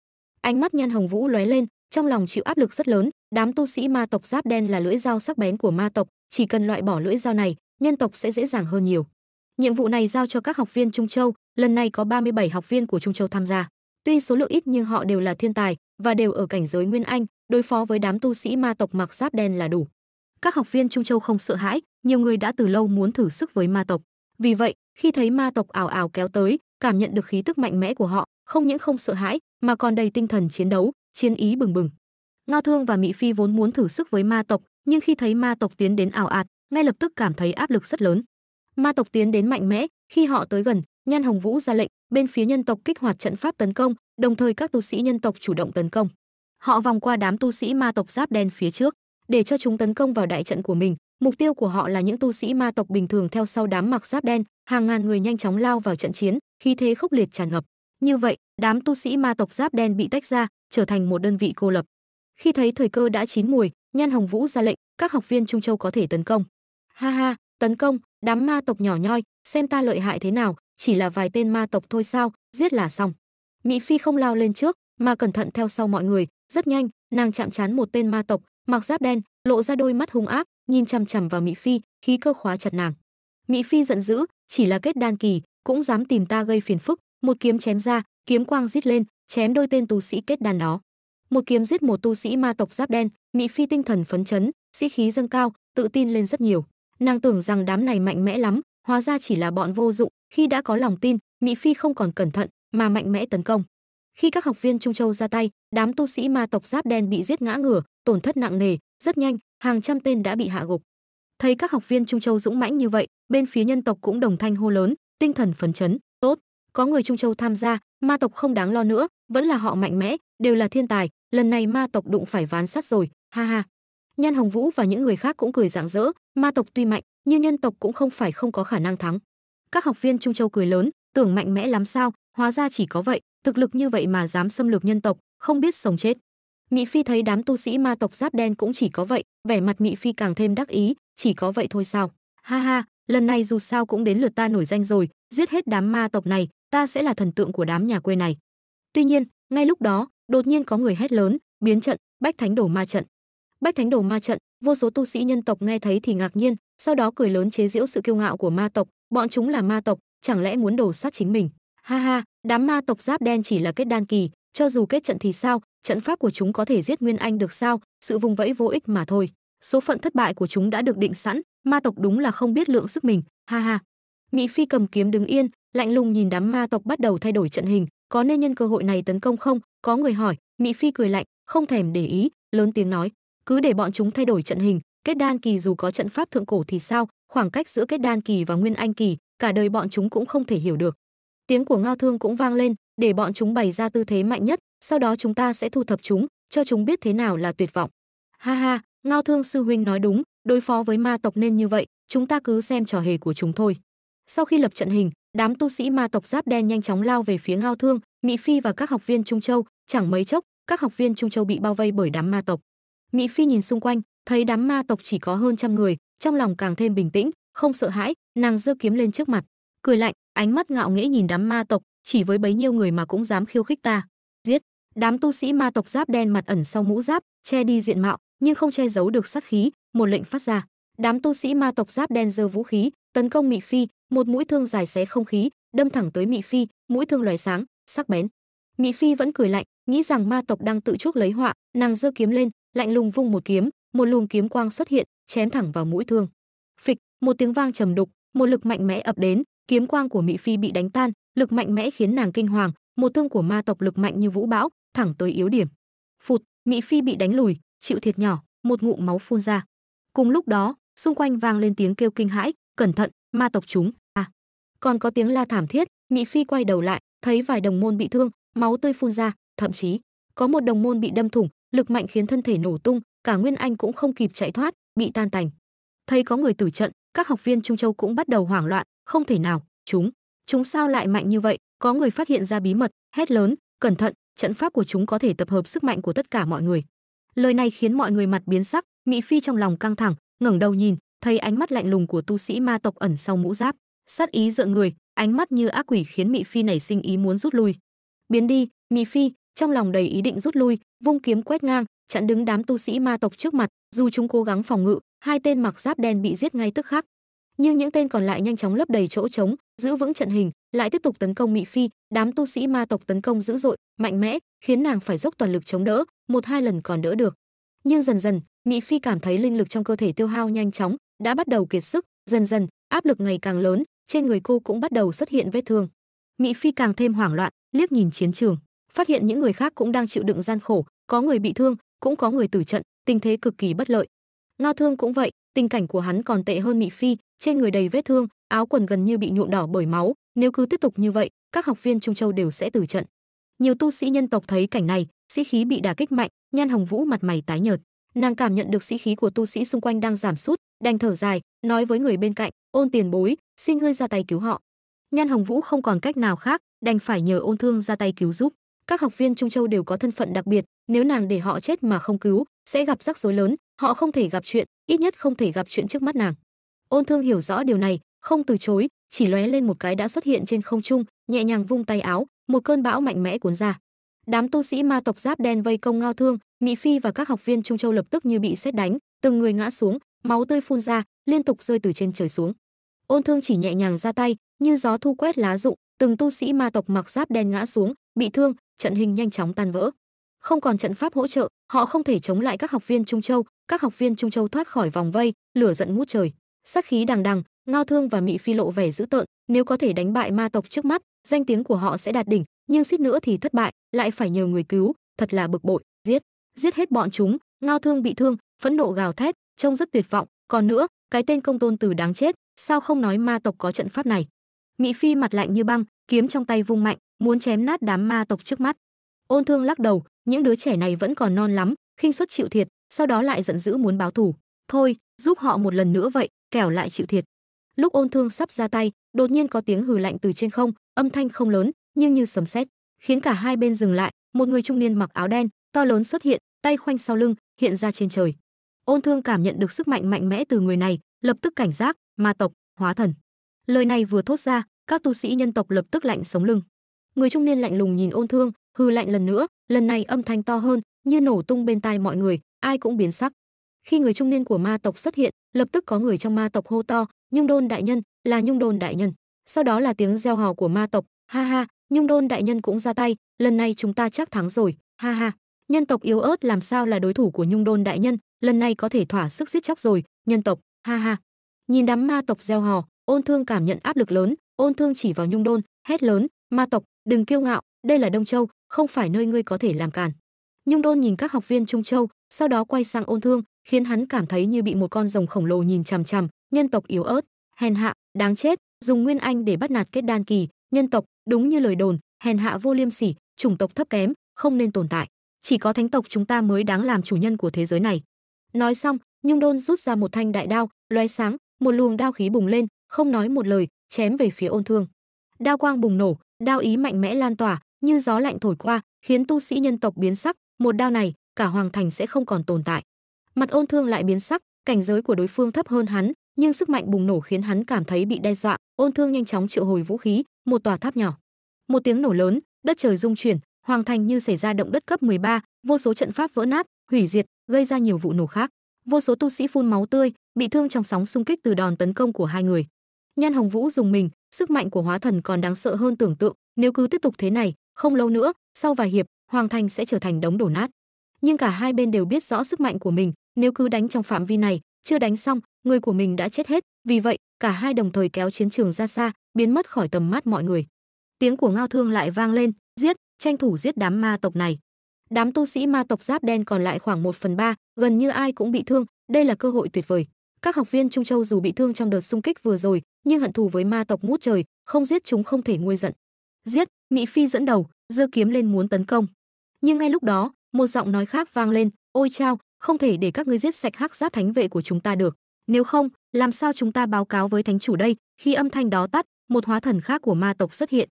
Ánh mắt Nhan Hồng Vũ lóe lên, trong lòng chịu áp lực rất lớn, đám tu sĩ ma tộc giáp đen là lưỡi dao sắc bén của ma tộc, chỉ cần loại bỏ lưỡi dao này, nhân tộc sẽ dễ dàng hơn nhiều. Nhiệm vụ này giao cho các học viên Trung Châu, lần này có 37 học viên của Trung Châu tham gia. Tuy số lượng ít nhưng họ đều là thiên tài và đều ở cảnh giới Nguyên Anh, đối phó với đám tu sĩ ma tộc mặc giáp đen là đủ. Các học viên Trung Châu không sợ hãi, nhiều người đã từ lâu muốn thử sức với ma tộc. Vì vậy, khi thấy ma tộc ảo ảo kéo tới, cảm nhận được khí tức mạnh mẽ của họ, không những không sợ hãi, mà còn đầy tinh thần chiến đấu, chiến ý bừng bừng. Ngao Thương và Mị Phi vốn muốn thử sức với ma tộc, nhưng khi thấy ma tộc tiến đến ảo ạt, ngay lập tức cảm thấy áp lực rất lớn. Ma tộc tiến đến mạnh mẽ, khi họ tới gần, Nhan Hồng Vũ ra lệnh, bên phía nhân tộc kích hoạt trận pháp tấn công, đồng thời các tu sĩ nhân tộc chủ động tấn công họ vòng qua đám tu sĩ ma tộc giáp đen phía trước để cho chúng tấn công vào đại trận của mình mục tiêu của họ là những tu sĩ ma tộc bình thường theo sau đám mặc giáp đen hàng ngàn người nhanh chóng lao vào trận chiến khi thế khốc liệt tràn ngập như vậy đám tu sĩ ma tộc giáp đen bị tách ra trở thành một đơn vị cô lập khi thấy thời cơ đã chín mùi nhan hồng vũ ra lệnh các học viên trung châu có thể tấn công ha ha tấn công đám ma tộc nhỏ nhoi xem ta lợi hại thế nào chỉ là vài tên ma tộc thôi sao giết là xong mỹ phi không lao lên trước mà cẩn thận theo sau mọi người rất nhanh, nàng chạm trán một tên ma tộc, mặc giáp đen, lộ ra đôi mắt hung ác, nhìn chằm chằm vào Mỹ Phi, khí cơ khóa chặt nàng. Mỹ Phi giận dữ, chỉ là kết đan kỳ, cũng dám tìm ta gây phiền phức, một kiếm chém ra, kiếm quang rít lên, chém đôi tên tu sĩ kết đan đó. Một kiếm giết một tu sĩ ma tộc giáp đen, Mỹ Phi tinh thần phấn chấn, sĩ khí dâng cao, tự tin lên rất nhiều. Nàng tưởng rằng đám này mạnh mẽ lắm, hóa ra chỉ là bọn vô dụng, khi đã có lòng tin, Mỹ Phi không còn cẩn thận mà mạnh mẽ tấn công. Khi các học viên Trung Châu ra tay, đám tu sĩ ma tộc giáp đen bị giết ngã ngửa, tổn thất nặng nề, rất nhanh, hàng trăm tên đã bị hạ gục. Thấy các học viên Trung Châu dũng mãnh như vậy, bên phía nhân tộc cũng đồng thanh hô lớn, tinh thần phấn chấn, tốt, có người Trung Châu tham gia, ma tộc không đáng lo nữa, vẫn là họ mạnh mẽ, đều là thiên tài, lần này ma tộc đụng phải ván sắt rồi, ha ha. Nhan Hồng Vũ và những người khác cũng cười rạng rỡ, ma tộc tuy mạnh, nhưng nhân tộc cũng không phải không có khả năng thắng. Các học viên Trung Châu cười lớn, tưởng mạnh mẽ lắm sao, hóa ra chỉ có vậy, thực lực như vậy mà dám xâm lược nhân tộc, không biết sống chết. Mị Phi thấy đám tu sĩ ma tộc giáp đen cũng chỉ có vậy, vẻ mặt Mị Phi càng thêm đắc ý, chỉ có vậy thôi sao? Ha ha, lần này dù sao cũng đến lượt ta nổi danh rồi, giết hết đám ma tộc này, ta sẽ là thần tượng của đám nhà quê này. Tuy nhiên, ngay lúc đó, đột nhiên có người hét lớn, biến trận, Bách Thánh Đồ Ma trận. Bách Thánh Đồ Ma trận, vô số tu sĩ nhân tộc nghe thấy thì ngạc nhiên, sau đó cười lớn chế giễu sự kiêu ngạo của ma tộc, bọn chúng là ma tộc, chẳng lẽ muốn đổ sát chính mình? Ha ha, đám ma tộc giáp đen chỉ là kết đan kỳ, cho dù kết trận thì sao, trận pháp của chúng có thể giết Nguyên Anh được sao, sự vùng vẫy vô ích mà thôi. Số phận thất bại của chúng đã được định sẵn, ma tộc đúng là không biết lượng sức mình, ha ha. Mỹ Phi cầm kiếm đứng yên, lạnh lùng nhìn đám ma tộc bắt đầu thay đổi trận hình, có nên nhân cơ hội này tấn công không? Có người hỏi, Mỹ Phi cười lạnh, không thèm để ý, lớn tiếng nói, cứ để bọn chúng thay đổi trận hình, kết đan kỳ dù có trận pháp thượng cổ thì sao, khoảng cách giữa kết đan kỳ và nguyên anh kỳ, cả đời bọn chúng cũng không thể hiểu được tiếng của ngao thương cũng vang lên để bọn chúng bày ra tư thế mạnh nhất sau đó chúng ta sẽ thu thập chúng cho chúng biết thế nào là tuyệt vọng ha ha ngao thương sư huynh nói đúng đối phó với ma tộc nên như vậy chúng ta cứ xem trò hề của chúng thôi sau khi lập trận hình đám tu sĩ ma tộc giáp đen nhanh chóng lao về phía ngao thương mỹ phi và các học viên trung châu chẳng mấy chốc các học viên trung châu bị bao vây bởi đám ma tộc mỹ phi nhìn xung quanh thấy đám ma tộc chỉ có hơn trăm người trong lòng càng thêm bình tĩnh không sợ hãi nàng giơ kiếm lên trước mặt cười lạnh ánh mắt ngạo nghễ nhìn đám ma tộc chỉ với bấy nhiêu người mà cũng dám khiêu khích ta giết đám tu sĩ ma tộc giáp đen mặt ẩn sau mũ giáp che đi diện mạo nhưng không che giấu được sát khí một lệnh phát ra đám tu sĩ ma tộc giáp đen giơ vũ khí tấn công mị phi một mũi thương dài xé không khí đâm thẳng tới mị phi mũi thương loài sáng sắc bén mị phi vẫn cười lạnh nghĩ rằng ma tộc đang tự chuốc lấy họa nàng giơ kiếm lên lạnh lùng vung một kiếm một luồng kiếm quang xuất hiện chém thẳng vào mũi thương phịch một tiếng vang trầm đục một lực mạnh mẽ ập đến kiếm quang của Mị Phi bị đánh tan, lực mạnh mẽ khiến nàng kinh hoàng, một thương của ma tộc lực mạnh như vũ bão, thẳng tới yếu điểm. Phụt, Mị Phi bị đánh lùi, chịu thiệt nhỏ, một ngụm máu phun ra. Cùng lúc đó, xung quanh vang lên tiếng kêu kinh hãi, cẩn thận, ma tộc chúng, à. Còn có tiếng la thảm thiết, Mị Phi quay đầu lại, thấy vài đồng môn bị thương, máu tươi phun ra, thậm chí có một đồng môn bị đâm thủng, lực mạnh khiến thân thể nổ tung, cả Nguyên Anh cũng không kịp chạy thoát, bị tan tành. Thấy có người tử trận, các học viên Trung Châu cũng bắt đầu hoảng loạn, không thể nào, chúng, chúng sao lại mạnh như vậy? Có người phát hiện ra bí mật, hét lớn, cẩn thận, trận pháp của chúng có thể tập hợp sức mạnh của tất cả mọi người. Lời này khiến mọi người mặt biến sắc, Mị Phi trong lòng căng thẳng, ngẩng đầu nhìn, thấy ánh mắt lạnh lùng của tu sĩ ma tộc ẩn sau mũ giáp, sát ý dựa người, ánh mắt như ác quỷ khiến Mị Phi nảy sinh ý muốn rút lui. Biến đi, Mị Phi, trong lòng đầy ý định rút lui, vung kiếm quét ngang, chặn đứng đám tu sĩ ma tộc trước mặt, dù chúng cố gắng phòng ngự, hai tên mặc giáp đen bị giết ngay tức khắc, nhưng những tên còn lại nhanh chóng lấp đầy chỗ trống giữ vững trận hình lại tiếp tục tấn công mị phi đám tu sĩ ma tộc tấn công dữ dội mạnh mẽ khiến nàng phải dốc toàn lực chống đỡ một hai lần còn đỡ được nhưng dần dần mị phi cảm thấy linh lực trong cơ thể tiêu hao nhanh chóng đã bắt đầu kiệt sức dần dần áp lực ngày càng lớn trên người cô cũng bắt đầu xuất hiện vết thương mị phi càng thêm hoảng loạn liếc nhìn chiến trường phát hiện những người khác cũng đang chịu đựng gian khổ có người bị thương cũng có người tử trận tình thế cực kỳ bất lợi ngao thương cũng vậy tình cảnh của hắn còn tệ hơn mị phi trên người đầy vết thương, áo quần gần như bị nhuộm đỏ bởi máu, nếu cứ tiếp tục như vậy, các học viên Trung Châu đều sẽ tử trận. Nhiều tu sĩ nhân tộc thấy cảnh này, sĩ khí bị đả kích mạnh, Nhan Hồng Vũ mặt mày tái nhợt. Nàng cảm nhận được sĩ khí của tu sĩ xung quanh đang giảm sút, đành thở dài, nói với người bên cạnh, "Ôn Tiền Bối, xin ngươi ra tay cứu họ." Nhan Hồng Vũ không còn cách nào khác, đành phải nhờ Ôn Thương ra tay cứu giúp. Các học viên Trung Châu đều có thân phận đặc biệt, nếu nàng để họ chết mà không cứu, sẽ gặp rắc rối lớn, họ không thể gặp chuyện, ít nhất không thể gặp chuyện trước mắt nàng. Ôn Thương hiểu rõ điều này, không từ chối, chỉ lóe lên một cái đã xuất hiện trên không trung, nhẹ nhàng vung tay áo, một cơn bão mạnh mẽ cuốn ra. Đám tu sĩ ma tộc giáp đen vây công Ngao Thương, Mỹ Phi và các học viên Trung Châu lập tức như bị sét đánh, từng người ngã xuống, máu tươi phun ra, liên tục rơi từ trên trời xuống. Ôn Thương chỉ nhẹ nhàng ra tay, như gió thu quét lá rụng, từng tu sĩ ma tộc mặc giáp đen ngã xuống, bị thương, trận hình nhanh chóng tan vỡ. Không còn trận pháp hỗ trợ, họ không thể chống lại các học viên Trung Châu, các học viên Trung Châu thoát khỏi vòng vây, lửa giận ngút trời sát khí đằng đằng ngao thương và mị phi lộ vẻ dữ tợn nếu có thể đánh bại ma tộc trước mắt danh tiếng của họ sẽ đạt đỉnh nhưng suýt nữa thì thất bại lại phải nhờ người cứu thật là bực bội giết giết hết bọn chúng ngao thương bị thương phẫn nộ gào thét trông rất tuyệt vọng còn nữa cái tên công tôn từ đáng chết sao không nói ma tộc có trận pháp này mị phi mặt lạnh như băng kiếm trong tay vung mạnh muốn chém nát đám ma tộc trước mắt ôn thương lắc đầu những đứa trẻ này vẫn còn non lắm khinh suất chịu thiệt sau đó lại giận dữ muốn báo thù thôi giúp họ một lần nữa vậy kẻo lại chịu thiệt. Lúc ôn thương sắp ra tay, đột nhiên có tiếng hừ lạnh từ trên không, âm thanh không lớn, nhưng như sấm sét, khiến cả hai bên dừng lại, một người trung niên mặc áo đen, to lớn xuất hiện, tay khoanh sau lưng, hiện ra trên trời. Ôn Thương cảm nhận được sức mạnh mạnh mẽ từ người này, lập tức cảnh giác, ma tộc, hóa thần. Lời này vừa thốt ra, các tu sĩ nhân tộc lập tức lạnh sống lưng. Người trung niên lạnh lùng nhìn Ôn Thương, hừ lạnh lần nữa, lần này âm thanh to hơn, như nổ tung bên tai mọi người, ai cũng biến sắc. Khi người trung niên của ma tộc xuất hiện, lập tức có người trong ma tộc hô to nhung đôn đại nhân là nhung đôn đại nhân sau đó là tiếng reo hò của ma tộc ha ha nhung đôn đại nhân cũng ra tay lần này chúng ta chắc thắng rồi ha ha nhân tộc yếu ớt làm sao là đối thủ của nhung đôn đại nhân lần này có thể thỏa sức giết chóc rồi nhân tộc ha ha nhìn đám ma tộc gieo hò ôn thương cảm nhận áp lực lớn ôn thương chỉ vào nhung đôn hét lớn ma tộc đừng kiêu ngạo đây là đông châu không phải nơi ngươi có thể làm càn. nhung đôn nhìn các học viên trung châu sau đó quay sang ôn thương khiến hắn cảm thấy như bị một con rồng khổng lồ nhìn chằm chằm nhân tộc yếu ớt hèn hạ đáng chết dùng nguyên anh để bắt nạt kết đan kỳ nhân tộc đúng như lời đồn hèn hạ vô liêm sỉ chủng tộc thấp kém không nên tồn tại chỉ có thánh tộc chúng ta mới đáng làm chủ nhân của thế giới này nói xong nhung đôn rút ra một thanh đại đao loé sáng một luồng đao khí bùng lên không nói một lời chém về phía ôn thương đao quang bùng nổ đao ý mạnh mẽ lan tỏa như gió lạnh thổi qua khiến tu sĩ nhân tộc biến sắc một đao này cả hoàng thành sẽ không còn tồn tại mặt ôn thương lại biến sắc cảnh giới của đối phương thấp hơn hắn nhưng sức mạnh bùng nổ khiến hắn cảm thấy bị đe dọa ôn thương nhanh chóng triệu hồi vũ khí một tòa tháp nhỏ một tiếng nổ lớn đất trời rung chuyển hoàng thành như xảy ra động đất cấp 13, vô số trận pháp vỡ nát hủy diệt gây ra nhiều vụ nổ khác vô số tu sĩ phun máu tươi bị thương trong sóng xung kích từ đòn tấn công của hai người nhan hồng vũ dùng mình sức mạnh của hóa thần còn đáng sợ hơn tưởng tượng nếu cứ tiếp tục thế này không lâu nữa sau vài hiệp hoàng thành sẽ trở thành đống đổ nát nhưng cả hai bên đều biết rõ sức mạnh của mình, nếu cứ đánh trong phạm vi này, chưa đánh xong, người của mình đã chết hết, vì vậy, cả hai đồng thời kéo chiến trường ra xa, biến mất khỏi tầm mắt mọi người. Tiếng của Ngao Thương lại vang lên, giết, tranh thủ giết đám ma tộc này. Đám tu sĩ ma tộc giáp đen còn lại khoảng 1 phần 3, gần như ai cũng bị thương, đây là cơ hội tuyệt vời. Các học viên Trung Châu dù bị thương trong đợt xung kích vừa rồi, nhưng hận thù với ma tộc ngút trời, không giết chúng không thể nguôi giận. Giết, Mỹ Phi dẫn đầu, giơ kiếm lên muốn tấn công. Nhưng ngay lúc đó, một giọng nói khác vang lên ôi chao không thể để các ngươi giết sạch hắc giáp thánh vệ của chúng ta được nếu không làm sao chúng ta báo cáo với thánh chủ đây khi âm thanh đó tắt một hóa thần khác của ma tộc xuất hiện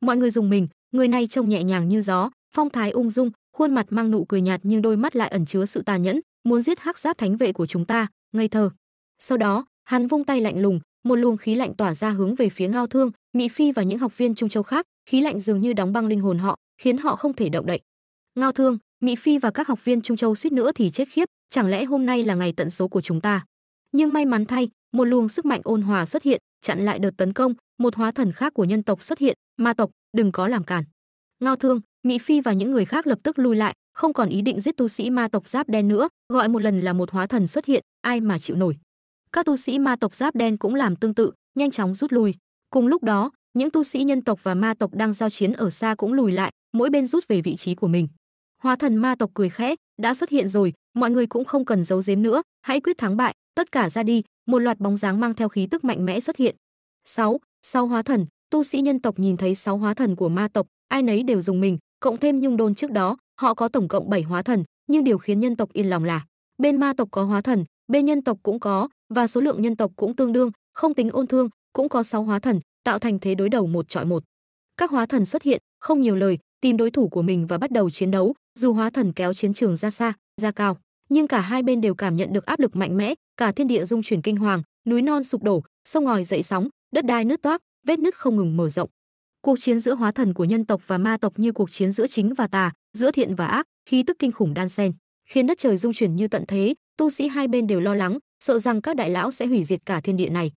mọi người dùng mình người này trông nhẹ nhàng như gió phong thái ung dung khuôn mặt mang nụ cười nhạt nhưng đôi mắt lại ẩn chứa sự tàn nhẫn muốn giết hắc giáp thánh vệ của chúng ta ngây thơ sau đó hắn vung tay lạnh lùng một luồng khí lạnh tỏa ra hướng về phía ngao thương mỹ phi và những học viên trung châu khác khí lạnh dường như đóng băng linh hồn họ khiến họ không thể động đậy ngao thương mỹ phi và các học viên trung châu suýt nữa thì chết khiếp chẳng lẽ hôm nay là ngày tận số của chúng ta nhưng may mắn thay một luồng sức mạnh ôn hòa xuất hiện chặn lại đợt tấn công một hóa thần khác của nhân tộc xuất hiện ma tộc đừng có làm cản ngao thương mỹ phi và những người khác lập tức lui lại không còn ý định giết tu sĩ ma tộc giáp đen nữa gọi một lần là một hóa thần xuất hiện ai mà chịu nổi các tu sĩ ma tộc giáp đen cũng làm tương tự nhanh chóng rút lui cùng lúc đó những tu sĩ nhân tộc và ma tộc đang giao chiến ở xa cũng lùi lại mỗi bên rút về vị trí của mình Hóa thần ma tộc cười khẽ, đã xuất hiện rồi, mọi người cũng không cần giấu giếm nữa, hãy quyết thắng bại, tất cả ra đi, một loạt bóng dáng mang theo khí tức mạnh mẽ xuất hiện. Sáu. Sau hóa thần, tu sĩ nhân tộc nhìn thấy sáu hóa thần của ma tộc, ai nấy đều dùng mình, cộng thêm Nhung Đôn trước đó, họ có tổng cộng bảy hóa thần, nhưng điều khiến nhân tộc yên lòng là bên ma tộc có hóa thần, bên nhân tộc cũng có, và số lượng nhân tộc cũng tương đương, không tính ôn thương, cũng có sáu hóa thần, tạo thành thế đối đầu một trọi một. Các hóa thần xuất hiện, không nhiều lời, tìm đối thủ của mình và bắt đầu chiến đấu, dù hóa thần kéo chiến trường ra xa ra cao nhưng cả hai bên đều cảm nhận được áp lực mạnh mẽ cả thiên địa dung chuyển kinh hoàng núi non sụp đổ sông ngòi dậy sóng đất đai nứt toác vết nứt không ngừng mở rộng cuộc chiến giữa hóa thần của nhân tộc và ma tộc như cuộc chiến giữa chính và tà giữa thiện và ác khí tức kinh khủng đan xen khiến đất trời dung chuyển như tận thế tu sĩ hai bên đều lo lắng sợ rằng các đại lão sẽ hủy diệt cả thiên địa này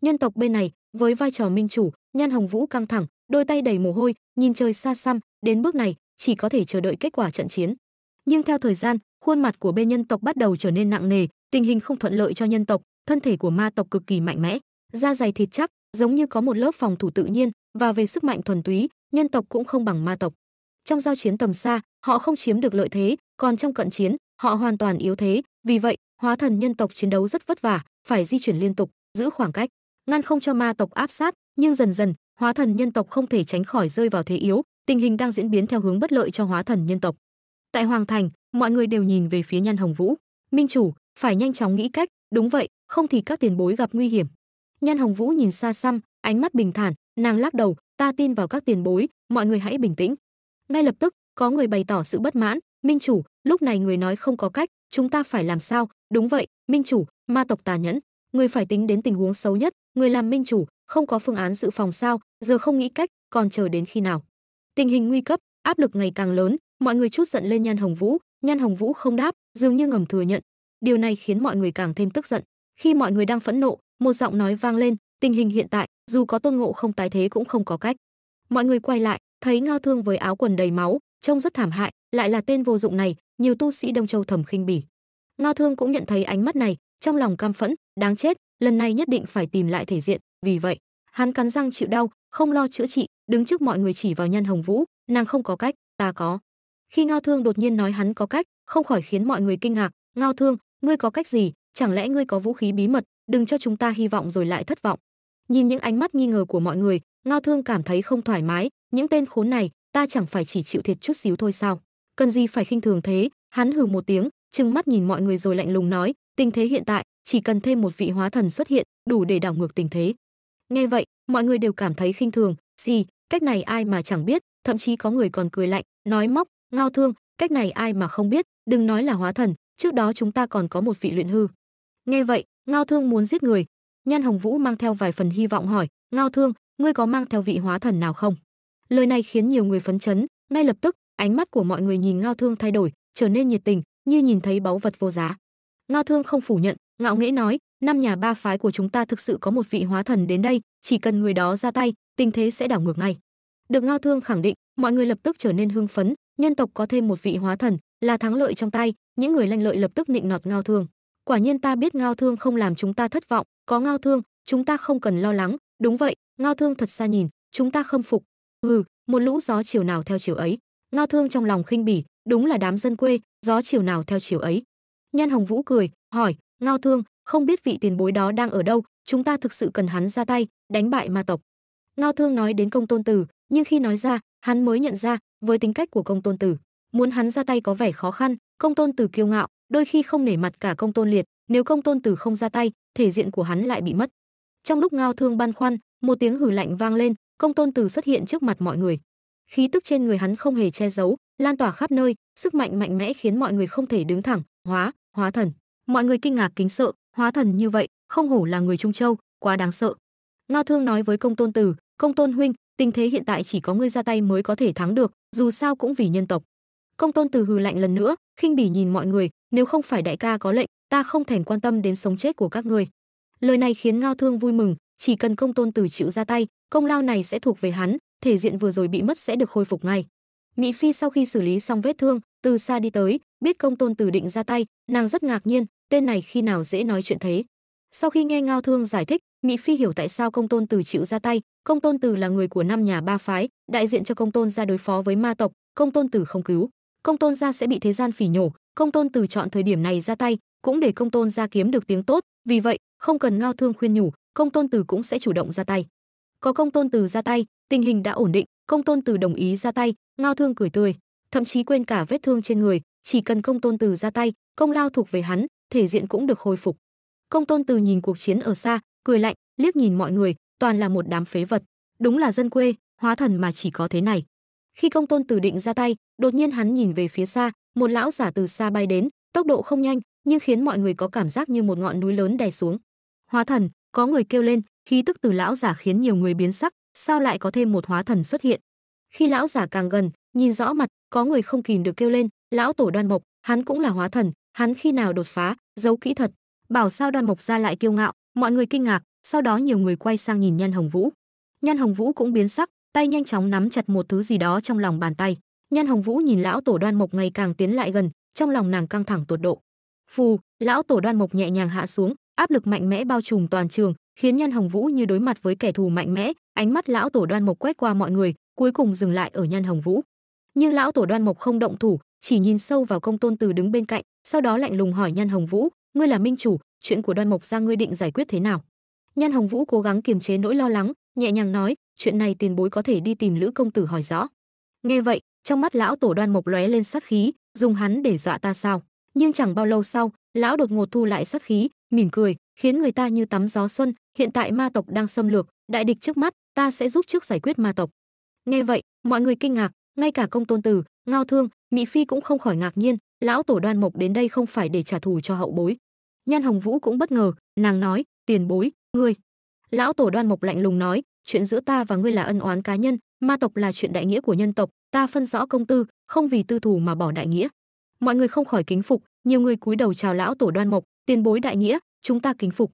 nhân tộc bên này với vai trò minh chủ nhan hồng vũ căng thẳng đôi tay đầy mồ hôi nhìn trời xa xăm đến bước này chỉ có thể chờ đợi kết quả trận chiến. Nhưng theo thời gian, khuôn mặt của bên nhân tộc bắt đầu trở nên nặng nề, tình hình không thuận lợi cho nhân tộc, thân thể của ma tộc cực kỳ mạnh mẽ, da dày thịt chắc, giống như có một lớp phòng thủ tự nhiên, và về sức mạnh thuần túy, nhân tộc cũng không bằng ma tộc. Trong giao chiến tầm xa, họ không chiếm được lợi thế, còn trong cận chiến, họ hoàn toàn yếu thế, vì vậy, hóa thần nhân tộc chiến đấu rất vất vả, phải di chuyển liên tục, giữ khoảng cách, ngăn không cho ma tộc áp sát, nhưng dần dần, hóa thần nhân tộc không thể tránh khỏi rơi vào thế yếu, tình hình đang diễn biến theo hướng bất lợi cho hóa thần nhân tộc. Tại Hoàng Thành, mọi người đều nhìn về phía Nhan Hồng Vũ, "Minh chủ, phải nhanh chóng nghĩ cách, đúng vậy, không thì các tiền bối gặp nguy hiểm." Nhan Hồng Vũ nhìn xa xăm, ánh mắt bình thản, nàng lắc đầu, "Ta tin vào các tiền bối, mọi người hãy bình tĩnh." Ngay lập tức, có người bày tỏ sự bất mãn, "Minh chủ, lúc này người nói không có cách, chúng ta phải làm sao?" "Đúng vậy, Minh chủ, ma tộc tà nhẫn, người phải tính đến tình huống xấu nhất, người làm Minh chủ, không có phương án dự phòng sao, giờ không nghĩ cách, còn chờ đến khi nào?" tình hình nguy cấp áp lực ngày càng lớn mọi người chút giận lên nhan hồng vũ nhan hồng vũ không đáp dường như ngầm thừa nhận điều này khiến mọi người càng thêm tức giận khi mọi người đang phẫn nộ một giọng nói vang lên tình hình hiện tại dù có tôn ngộ không tái thế cũng không có cách mọi người quay lại thấy ngao thương với áo quần đầy máu trông rất thảm hại lại là tên vô dụng này nhiều tu sĩ đông châu thầm khinh bỉ ngao thương cũng nhận thấy ánh mắt này trong lòng cam phẫn đáng chết lần này nhất định phải tìm lại thể diện vì vậy hắn cắn răng chịu đau không lo chữa trị đứng trước mọi người chỉ vào nhân Hồng Vũ, nàng không có cách, ta có. Khi Ngao Thương đột nhiên nói hắn có cách, không khỏi khiến mọi người kinh ngạc, Ngao Thương, ngươi có cách gì, chẳng lẽ ngươi có vũ khí bí mật, đừng cho chúng ta hy vọng rồi lại thất vọng. Nhìn những ánh mắt nghi ngờ của mọi người, Ngao Thương cảm thấy không thoải mái, những tên khốn này, ta chẳng phải chỉ chịu thiệt chút xíu thôi sao? Cần gì phải khinh thường thế? Hắn hừ một tiếng, trừng mắt nhìn mọi người rồi lạnh lùng nói, tình thế hiện tại, chỉ cần thêm một vị hóa thần xuất hiện, đủ để đảo ngược tình thế. Nghe vậy, mọi người đều cảm thấy khinh thường, gì, cách này ai mà chẳng biết, thậm chí có người còn cười lạnh, nói móc, ngao thương, cách này ai mà không biết, đừng nói là hóa thần, trước đó chúng ta còn có một vị luyện hư. Nghe vậy, ngao thương muốn giết người. Nhan Hồng Vũ mang theo vài phần hy vọng hỏi, ngao thương, ngươi có mang theo vị hóa thần nào không? Lời này khiến nhiều người phấn chấn, ngay lập tức, ánh mắt của mọi người nhìn ngao thương thay đổi, trở nên nhiệt tình, như nhìn thấy báu vật vô giá. Ngao thương không phủ nhận, ngạo nghễ nói, năm nhà ba phái của chúng ta thực sự có một vị hóa thần đến đây chỉ cần người đó ra tay tình thế sẽ đảo ngược ngay được ngao thương khẳng định mọi người lập tức trở nên hưng phấn nhân tộc có thêm một vị hóa thần là thắng lợi trong tay những người lanh lợi lập tức nịnh nọt ngao thương quả nhiên ta biết ngao thương không làm chúng ta thất vọng có ngao thương chúng ta không cần lo lắng đúng vậy ngao thương thật xa nhìn chúng ta khâm phục ừ một lũ gió chiều nào theo chiều ấy ngao thương trong lòng khinh bỉ đúng là đám dân quê gió chiều nào theo chiều ấy nhan hồng vũ cười hỏi ngao thương không biết vị tiền bối đó đang ở đâu chúng ta thực sự cần hắn ra tay đánh bại ma tộc ngao thương nói đến công tôn tử nhưng khi nói ra hắn mới nhận ra với tính cách của công tôn tử muốn hắn ra tay có vẻ khó khăn công tôn tử kiêu ngạo đôi khi không nể mặt cả công tôn liệt nếu công tôn tử không ra tay thể diện của hắn lại bị mất trong lúc ngao thương băn khoăn một tiếng hử lạnh vang lên công tôn tử xuất hiện trước mặt mọi người khí tức trên người hắn không hề che giấu lan tỏa khắp nơi sức mạnh mạnh mẽ khiến mọi người không thể đứng thẳng hóa hóa thần mọi người kinh ngạc kính sợ hóa thần như vậy không hổ là người trung châu quá đáng sợ ngao thương nói với công tôn tử công tôn huynh tình thế hiện tại chỉ có ngươi ra tay mới có thể thắng được dù sao cũng vì nhân tộc công tôn Tử hừ lạnh lần nữa khinh bỉ nhìn mọi người nếu không phải đại ca có lệnh ta không thèm quan tâm đến sống chết của các ngươi lời này khiến ngao thương vui mừng chỉ cần công tôn tử chịu ra tay công lao này sẽ thuộc về hắn thể diện vừa rồi bị mất sẽ được khôi phục ngay mỹ phi sau khi xử lý xong vết thương từ xa đi tới biết công tôn tử định ra tay nàng rất ngạc nhiên tên này khi nào dễ nói chuyện thế sau khi nghe ngao thương giải thích mỹ phi hiểu tại sao công tôn từ chịu ra tay công tôn từ là người của năm nhà ba phái đại diện cho công tôn gia đối phó với ma tộc công tôn từ không cứu công tôn gia sẽ bị thế gian phỉ nhổ công tôn từ chọn thời điểm này ra tay cũng để công tôn gia kiếm được tiếng tốt vì vậy không cần ngao thương khuyên nhủ công tôn từ cũng sẽ chủ động ra tay có công tôn từ ra tay tình hình đã ổn định công tôn từ đồng ý ra tay ngao thương cười tươi thậm chí quên cả vết thương trên người chỉ cần công tôn từ ra tay công lao thuộc về hắn thể diện cũng được hồi phục. Công Tôn Từ nhìn cuộc chiến ở xa, cười lạnh, liếc nhìn mọi người, toàn là một đám phế vật, đúng là dân quê, hóa thần mà chỉ có thế này. Khi Công Tôn Từ định ra tay, đột nhiên hắn nhìn về phía xa, một lão giả từ xa bay đến, tốc độ không nhanh, nhưng khiến mọi người có cảm giác như một ngọn núi lớn đè xuống. Hóa thần, có người kêu lên, khí tức từ lão giả khiến nhiều người biến sắc, sao lại có thêm một hóa thần xuất hiện? Khi lão giả càng gần, nhìn rõ mặt, có người không kìm được kêu lên, lão tổ Đoan Mộc, hắn cũng là hóa thần, hắn khi nào đột phá giấu kỹ thuật bảo sao đoan mộc ra lại kiêu ngạo mọi người kinh ngạc sau đó nhiều người quay sang nhìn nhan hồng vũ nhan hồng vũ cũng biến sắc tay nhanh chóng nắm chặt một thứ gì đó trong lòng bàn tay nhan hồng vũ nhìn lão tổ đoan mộc ngày càng tiến lại gần trong lòng nàng căng thẳng tột độ phù lão tổ đoan mộc nhẹ nhàng hạ xuống áp lực mạnh mẽ bao trùm toàn trường khiến nhan hồng vũ như đối mặt với kẻ thù mạnh mẽ ánh mắt lão tổ đoan mộc quét qua mọi người cuối cùng dừng lại ở nhan hồng vũ nhưng lão tổ đoan mộc không động thủ chỉ nhìn sâu vào công tôn từ đứng bên cạnh sau đó lạnh lùng hỏi nhan hồng vũ ngươi là minh chủ chuyện của đoan mộc ra ngươi định giải quyết thế nào nhan hồng vũ cố gắng kiềm chế nỗi lo lắng nhẹ nhàng nói chuyện này tiền bối có thể đi tìm lữ công tử hỏi rõ nghe vậy trong mắt lão tổ đoan mộc lóe lên sát khí dùng hắn để dọa ta sao nhưng chẳng bao lâu sau lão đột ngột thu lại sát khí mỉm cười khiến người ta như tắm gió xuân hiện tại ma tộc đang xâm lược đại địch trước mắt ta sẽ giúp trước giải quyết ma tộc nghe vậy mọi người kinh ngạc ngay cả công tôn tử ngao thương mỹ phi cũng không khỏi ngạc nhiên lão tổ đoan mộc đến đây không phải để trả thù cho hậu bối nhan hồng vũ cũng bất ngờ nàng nói tiền bối ngươi lão tổ đoan mộc lạnh lùng nói chuyện giữa ta và ngươi là ân oán cá nhân ma tộc là chuyện đại nghĩa của nhân tộc ta phân rõ công tư không vì tư thù mà bỏ đại nghĩa mọi người không khỏi kính phục nhiều người cúi đầu chào lão tổ đoan mộc tiền bối đại nghĩa chúng ta kính phục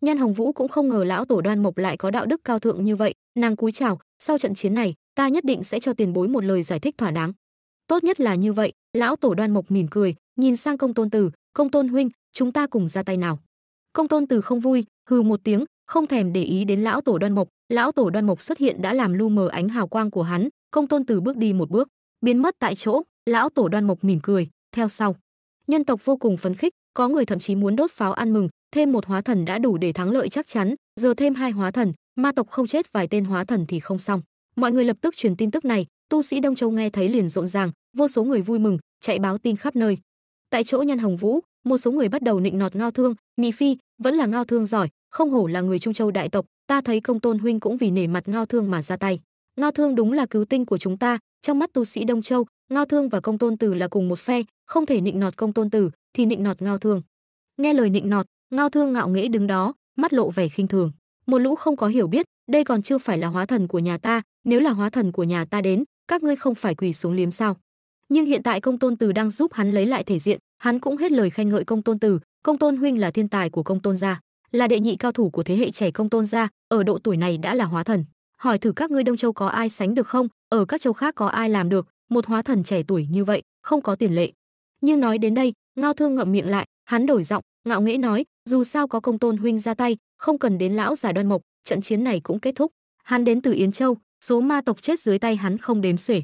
nhan hồng vũ cũng không ngờ lão tổ đoan mộc lại có đạo đức cao thượng như vậy nàng cúi chào sau trận chiến này ta nhất định sẽ cho tiền bối một lời giải thích thỏa đáng tốt nhất là như vậy lão tổ đoan mộc mỉm cười nhìn sang công tôn tử công tôn huynh chúng ta cùng ra tay nào công tôn tử không vui hừ một tiếng không thèm để ý đến lão tổ đoan mộc lão tổ đoan mộc xuất hiện đã làm lu mờ ánh hào quang của hắn công tôn tử bước đi một bước biến mất tại chỗ lão tổ đoan mộc mỉm cười theo sau nhân tộc vô cùng phấn khích có người thậm chí muốn đốt pháo ăn mừng thêm một hóa thần đã đủ để thắng lợi chắc chắn giờ thêm hai hóa thần ma tộc không chết vài tên hóa thần thì không xong mọi người lập tức truyền tin tức này tu sĩ đông châu nghe thấy liền rộn ràng vô số người vui mừng chạy báo tin khắp nơi tại chỗ nhân hồng vũ một số người bắt đầu nịnh nọt ngao thương mì phi vẫn là ngao thương giỏi không hổ là người trung châu đại tộc ta thấy công tôn huynh cũng vì nể mặt ngao thương mà ra tay ngao thương đúng là cứu tinh của chúng ta trong mắt tu sĩ đông châu ngao thương và công tôn tử là cùng một phe không thể nịnh nọt công tôn tử thì nịnh nọt ngao thương nghe lời nịnh nọt ngao thương ngạo nghễ đứng đó mắt lộ vẻ khinh thường một lũ không có hiểu biết đây còn chưa phải là hóa thần của nhà ta nếu là hóa thần của nhà ta đến các ngươi không phải quỳ xuống liếm sao nhưng hiện tại công tôn từ đang giúp hắn lấy lại thể diện hắn cũng hết lời khen ngợi công tôn từ công tôn huynh là thiên tài của công tôn gia là đệ nhị cao thủ của thế hệ trẻ công tôn gia ở độ tuổi này đã là hóa thần hỏi thử các ngươi đông châu có ai sánh được không ở các châu khác có ai làm được một hóa thần trẻ tuổi như vậy không có tiền lệ nhưng nói đến đây ngao thương ngậm miệng lại hắn đổi giọng ngạo nghễ nói dù sao có công tôn huynh ra tay không cần đến lão già đoan mộc trận chiến này cũng kết thúc. Hắn đến từ Yến Châu, số ma tộc chết dưới tay hắn không đếm xuể.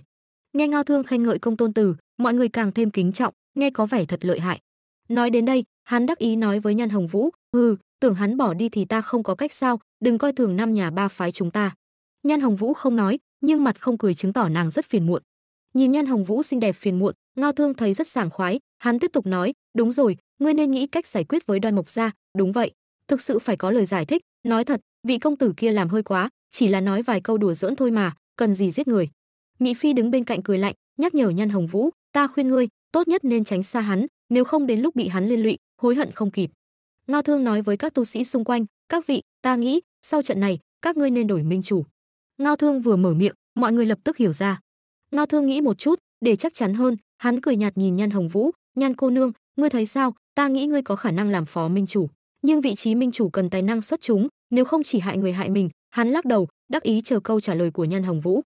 Nghe Ngao Thương khen ngợi Công Tôn Tử, mọi người càng thêm kính trọng, nghe có vẻ thật lợi hại. Nói đến đây, hắn đắc ý nói với Nhan Hồng Vũ, "Hừ, tưởng hắn bỏ đi thì ta không có cách sao, đừng coi thường năm nhà ba phái chúng ta." Nhan Hồng Vũ không nói, nhưng mặt không cười chứng tỏ nàng rất phiền muộn. Nhìn Nhan Hồng Vũ xinh đẹp phiền muộn, Ngao Thương thấy rất sảng khoái, hắn tiếp tục nói, "Đúng rồi, ngươi nên nghĩ cách giải quyết với Đoan Mộc gia, đúng vậy, thực sự phải có lời giải thích, nói thật, vị công tử kia làm hơi quá chỉ là nói vài câu đùa giỡn thôi mà cần gì giết người mỹ phi đứng bên cạnh cười lạnh nhắc nhở nhan hồng vũ ta khuyên ngươi tốt nhất nên tránh xa hắn nếu không đến lúc bị hắn liên lụy hối hận không kịp ngao thương nói với các tu sĩ xung quanh các vị ta nghĩ sau trận này các ngươi nên đổi minh chủ ngao thương vừa mở miệng mọi người lập tức hiểu ra ngao thương nghĩ một chút để chắc chắn hơn hắn cười nhạt nhìn nhan hồng vũ nhan cô nương ngươi thấy sao ta nghĩ ngươi có khả năng làm phó minh chủ nhưng vị trí minh chủ cần tài năng xuất chúng nếu không chỉ hại người hại mình hắn lắc đầu đắc ý chờ câu trả lời của nhan hồng vũ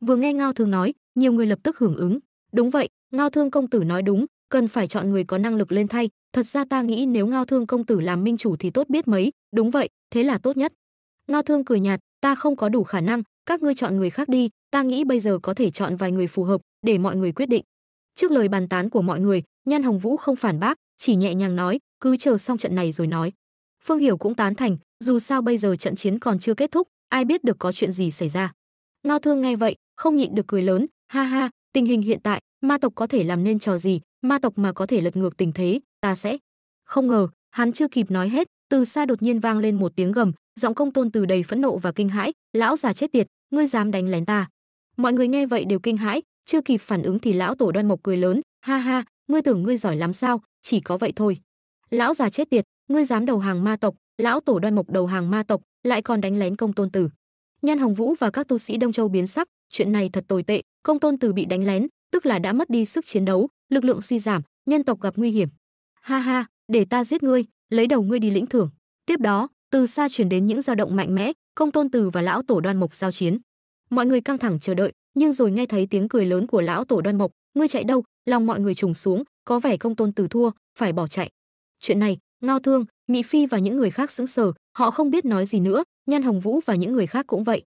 vừa nghe ngao thương nói nhiều người lập tức hưởng ứng đúng vậy ngao thương công tử nói đúng cần phải chọn người có năng lực lên thay thật ra ta nghĩ nếu ngao thương công tử làm minh chủ thì tốt biết mấy đúng vậy thế là tốt nhất ngao thương cười nhạt ta không có đủ khả năng các ngươi chọn người khác đi ta nghĩ bây giờ có thể chọn vài người phù hợp để mọi người quyết định trước lời bàn tán của mọi người nhan hồng vũ không phản bác chỉ nhẹ nhàng nói cứ chờ xong trận này rồi nói phương hiểu cũng tán thành dù sao bây giờ trận chiến còn chưa kết thúc, ai biết được có chuyện gì xảy ra. Ngao Thương nghe vậy, không nhịn được cười lớn, ha ha, tình hình hiện tại, ma tộc có thể làm nên trò gì, ma tộc mà có thể lật ngược tình thế, ta sẽ. Không ngờ, hắn chưa kịp nói hết, từ xa đột nhiên vang lên một tiếng gầm, giọng công tôn từ đầy phẫn nộ và kinh hãi, lão già chết tiệt, ngươi dám đánh lén ta. Mọi người nghe vậy đều kinh hãi, chưa kịp phản ứng thì lão tổ đoan mộc cười lớn, ha ha, ngươi tưởng ngươi giỏi lắm sao, chỉ có vậy thôi. Lão già chết tiệt, ngươi dám đầu hàng ma tộc, lão tổ đoan mục đầu hàng ma tộc lại còn đánh lén công tôn tử nhan hồng vũ và các tu sĩ đông châu biến sắc chuyện này thật tồi tệ công tôn tử bị đánh lén tức là đã mất đi sức chiến đấu lực lượng suy giảm nhân tộc gặp nguy hiểm ha ha để ta giết ngươi lấy đầu ngươi đi lĩnh thưởng tiếp đó từ xa chuyển đến những dao động mạnh mẽ công tôn tử và lão tổ đoan mộc giao chiến mọi người căng thẳng chờ đợi nhưng rồi nghe thấy tiếng cười lớn của lão tổ đoan mộc ngươi chạy đâu lòng mọi người trùng xuống có vẻ công tôn tử thua phải bỏ chạy chuyện này ngao thương Mị Phi và những người khác sững sờ, họ không biết nói gì nữa, Nhan Hồng Vũ và những người khác cũng vậy.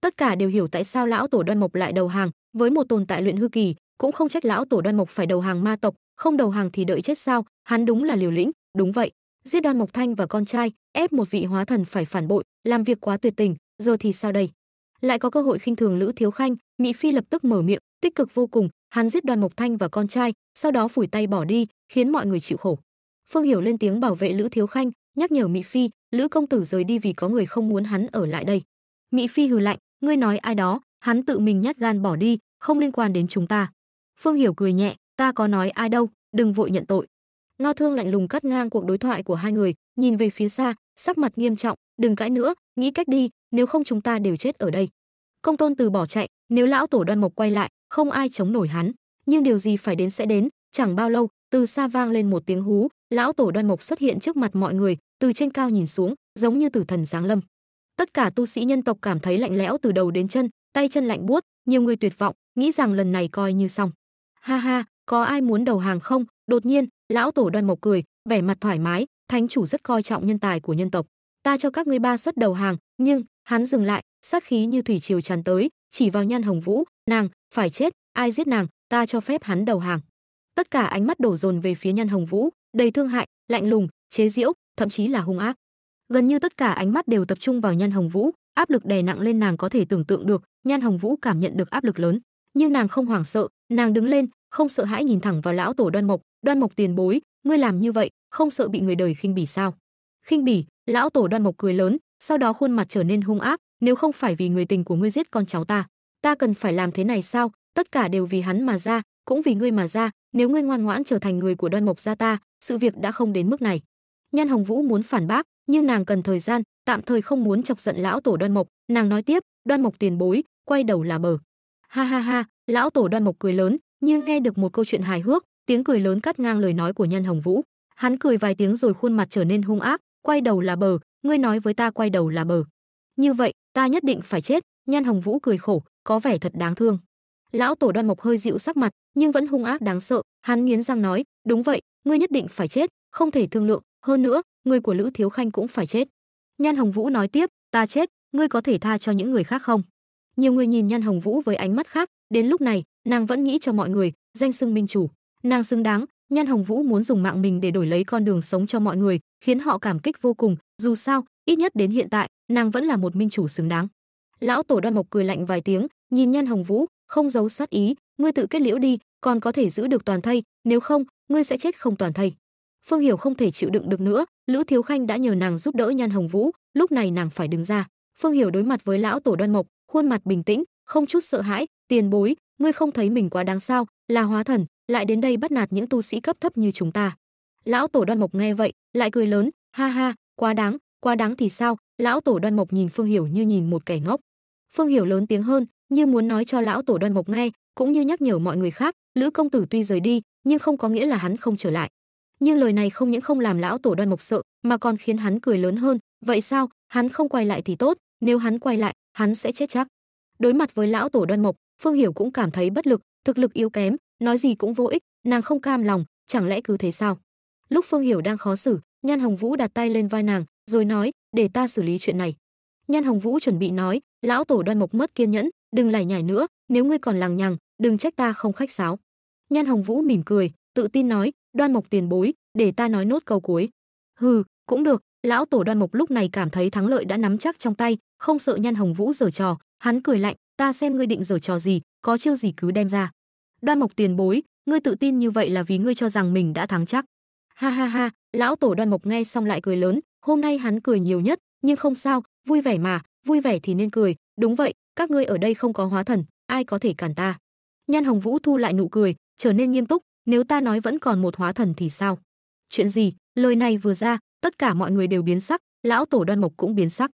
Tất cả đều hiểu tại sao lão tổ Đoan Mộc lại đầu hàng, với một tồn tại luyện hư kỳ, cũng không trách lão tổ Đoan Mộc phải đầu hàng ma tộc, không đầu hàng thì đợi chết sao, hắn đúng là liều lĩnh, đúng vậy. Giết Đoan Mộc Thanh và con trai, ép một vị hóa thần phải phản bội, làm việc quá tuyệt tình, giờ thì sao đây? Lại có cơ hội khinh thường Lữ Thiếu Khanh, Mị Phi lập tức mở miệng, tích cực vô cùng, hắn giết Đoan Mộc Thanh và con trai, sau đó phủi tay bỏ đi, khiến mọi người chịu khổ phương hiểu lên tiếng bảo vệ lữ thiếu khanh nhắc nhở Mị phi lữ công tử rời đi vì có người không muốn hắn ở lại đây Mị phi hừ lạnh ngươi nói ai đó hắn tự mình nhát gan bỏ đi không liên quan đến chúng ta phương hiểu cười nhẹ ta có nói ai đâu đừng vội nhận tội ngao thương lạnh lùng cắt ngang cuộc đối thoại của hai người nhìn về phía xa sắc mặt nghiêm trọng đừng cãi nữa nghĩ cách đi nếu không chúng ta đều chết ở đây công tôn từ bỏ chạy nếu lão tổ đoan mộc quay lại không ai chống nổi hắn nhưng điều gì phải đến sẽ đến chẳng bao lâu từ xa vang lên một tiếng hú lão tổ đoan mộc xuất hiện trước mặt mọi người từ trên cao nhìn xuống giống như tử thần giáng lâm tất cả tu sĩ nhân tộc cảm thấy lạnh lẽo từ đầu đến chân tay chân lạnh buốt nhiều người tuyệt vọng nghĩ rằng lần này coi như xong ha ha có ai muốn đầu hàng không đột nhiên lão tổ đoan mộc cười vẻ mặt thoải mái thánh chủ rất coi trọng nhân tài của nhân tộc ta cho các ngươi ba xuất đầu hàng nhưng hắn dừng lại sát khí như thủy triều tràn tới chỉ vào nhan hồng vũ nàng phải chết ai giết nàng ta cho phép hắn đầu hàng tất cả ánh mắt đổ dồn về phía nhan hồng vũ đầy thương hại lạnh lùng chế giễu thậm chí là hung ác gần như tất cả ánh mắt đều tập trung vào nhan hồng vũ áp lực đè nặng lên nàng có thể tưởng tượng được nhan hồng vũ cảm nhận được áp lực lớn nhưng nàng không hoảng sợ nàng đứng lên không sợ hãi nhìn thẳng vào lão tổ đoan mộc đoan mộc tiền bối ngươi làm như vậy không sợ bị người đời khinh bỉ sao khinh bỉ lão tổ đoan mộc cười lớn sau đó khuôn mặt trở nên hung ác nếu không phải vì người tình của ngươi giết con cháu ta ta cần phải làm thế này sao tất cả đều vì hắn mà ra cũng vì ngươi mà ra nếu ngươi ngoan ngoãn trở thành người của đoan mộc gia ta sự việc đã không đến mức này nhan hồng vũ muốn phản bác nhưng nàng cần thời gian tạm thời không muốn chọc giận lão tổ đoan mộc nàng nói tiếp đoan mộc tiền bối quay đầu là bờ ha ha ha lão tổ đoan mộc cười lớn như nghe được một câu chuyện hài hước tiếng cười lớn cắt ngang lời nói của nhan hồng vũ hắn cười vài tiếng rồi khuôn mặt trở nên hung ác quay đầu là bờ ngươi nói với ta quay đầu là bờ như vậy ta nhất định phải chết nhan hồng vũ cười khổ có vẻ thật đáng thương Lão tổ Đoan Mộc hơi dịu sắc mặt, nhưng vẫn hung ác đáng sợ, hắn nghiến răng nói, "Đúng vậy, ngươi nhất định phải chết, không thể thương lượng, hơn nữa, người của Lữ Thiếu Khanh cũng phải chết." Nhan Hồng Vũ nói tiếp, "Ta chết, ngươi có thể tha cho những người khác không?" Nhiều người nhìn Nhan Hồng Vũ với ánh mắt khác, đến lúc này, nàng vẫn nghĩ cho mọi người, danh xưng minh chủ, nàng xứng đáng, Nhan Hồng Vũ muốn dùng mạng mình để đổi lấy con đường sống cho mọi người, khiến họ cảm kích vô cùng, dù sao, ít nhất đến hiện tại, nàng vẫn là một minh chủ xứng đáng. Lão tổ Đoan Mộc cười lạnh vài tiếng, nhìn Nhan Hồng Vũ, không giấu sát ý ngươi tự kết liễu đi còn có thể giữ được toàn thây nếu không ngươi sẽ chết không toàn thây phương hiểu không thể chịu đựng được nữa lữ thiếu khanh đã nhờ nàng giúp đỡ nhan hồng vũ lúc này nàng phải đứng ra phương hiểu đối mặt với lão tổ đoan mộc khuôn mặt bình tĩnh không chút sợ hãi tiền bối ngươi không thấy mình quá đáng sao là hóa thần lại đến đây bắt nạt những tu sĩ cấp thấp như chúng ta lão tổ đoan mộc nghe vậy lại cười lớn ha ha quá đáng quá đáng thì sao lão tổ đoan mộc nhìn phương hiểu như nhìn một kẻ ngốc phương hiểu lớn tiếng hơn như muốn nói cho lão tổ đoan mộc nghe cũng như nhắc nhở mọi người khác lữ công tử tuy rời đi nhưng không có nghĩa là hắn không trở lại nhưng lời này không những không làm lão tổ đoan mộc sợ mà còn khiến hắn cười lớn hơn vậy sao hắn không quay lại thì tốt nếu hắn quay lại hắn sẽ chết chắc đối mặt với lão tổ đoan mộc phương hiểu cũng cảm thấy bất lực thực lực yếu kém nói gì cũng vô ích nàng không cam lòng chẳng lẽ cứ thế sao lúc phương hiểu đang khó xử nhan hồng vũ đặt tay lên vai nàng rồi nói để ta xử lý chuyện này nhan hồng vũ chuẩn bị nói lão tổ đoan mộc mất kiên nhẫn đừng lải nhải nữa nếu ngươi còn lằng nhằng đừng trách ta không khách sáo nhan hồng vũ mỉm cười tự tin nói đoan mộc tiền bối để ta nói nốt câu cuối hừ cũng được lão tổ đoan mộc lúc này cảm thấy thắng lợi đã nắm chắc trong tay không sợ nhan hồng vũ giở trò hắn cười lạnh ta xem ngươi định giở trò gì có chiêu gì cứ đem ra đoan mộc tiền bối ngươi tự tin như vậy là vì ngươi cho rằng mình đã thắng chắc ha ha ha lão tổ đoan mộc nghe xong lại cười lớn hôm nay hắn cười nhiều nhất nhưng không sao vui vẻ mà vui vẻ thì nên cười đúng vậy các ngươi ở đây không có hóa thần ai có thể cản ta nhan hồng vũ thu lại nụ cười trở nên nghiêm túc nếu ta nói vẫn còn một hóa thần thì sao chuyện gì lời này vừa ra tất cả mọi người đều biến sắc lão tổ đoan mộc cũng biến sắc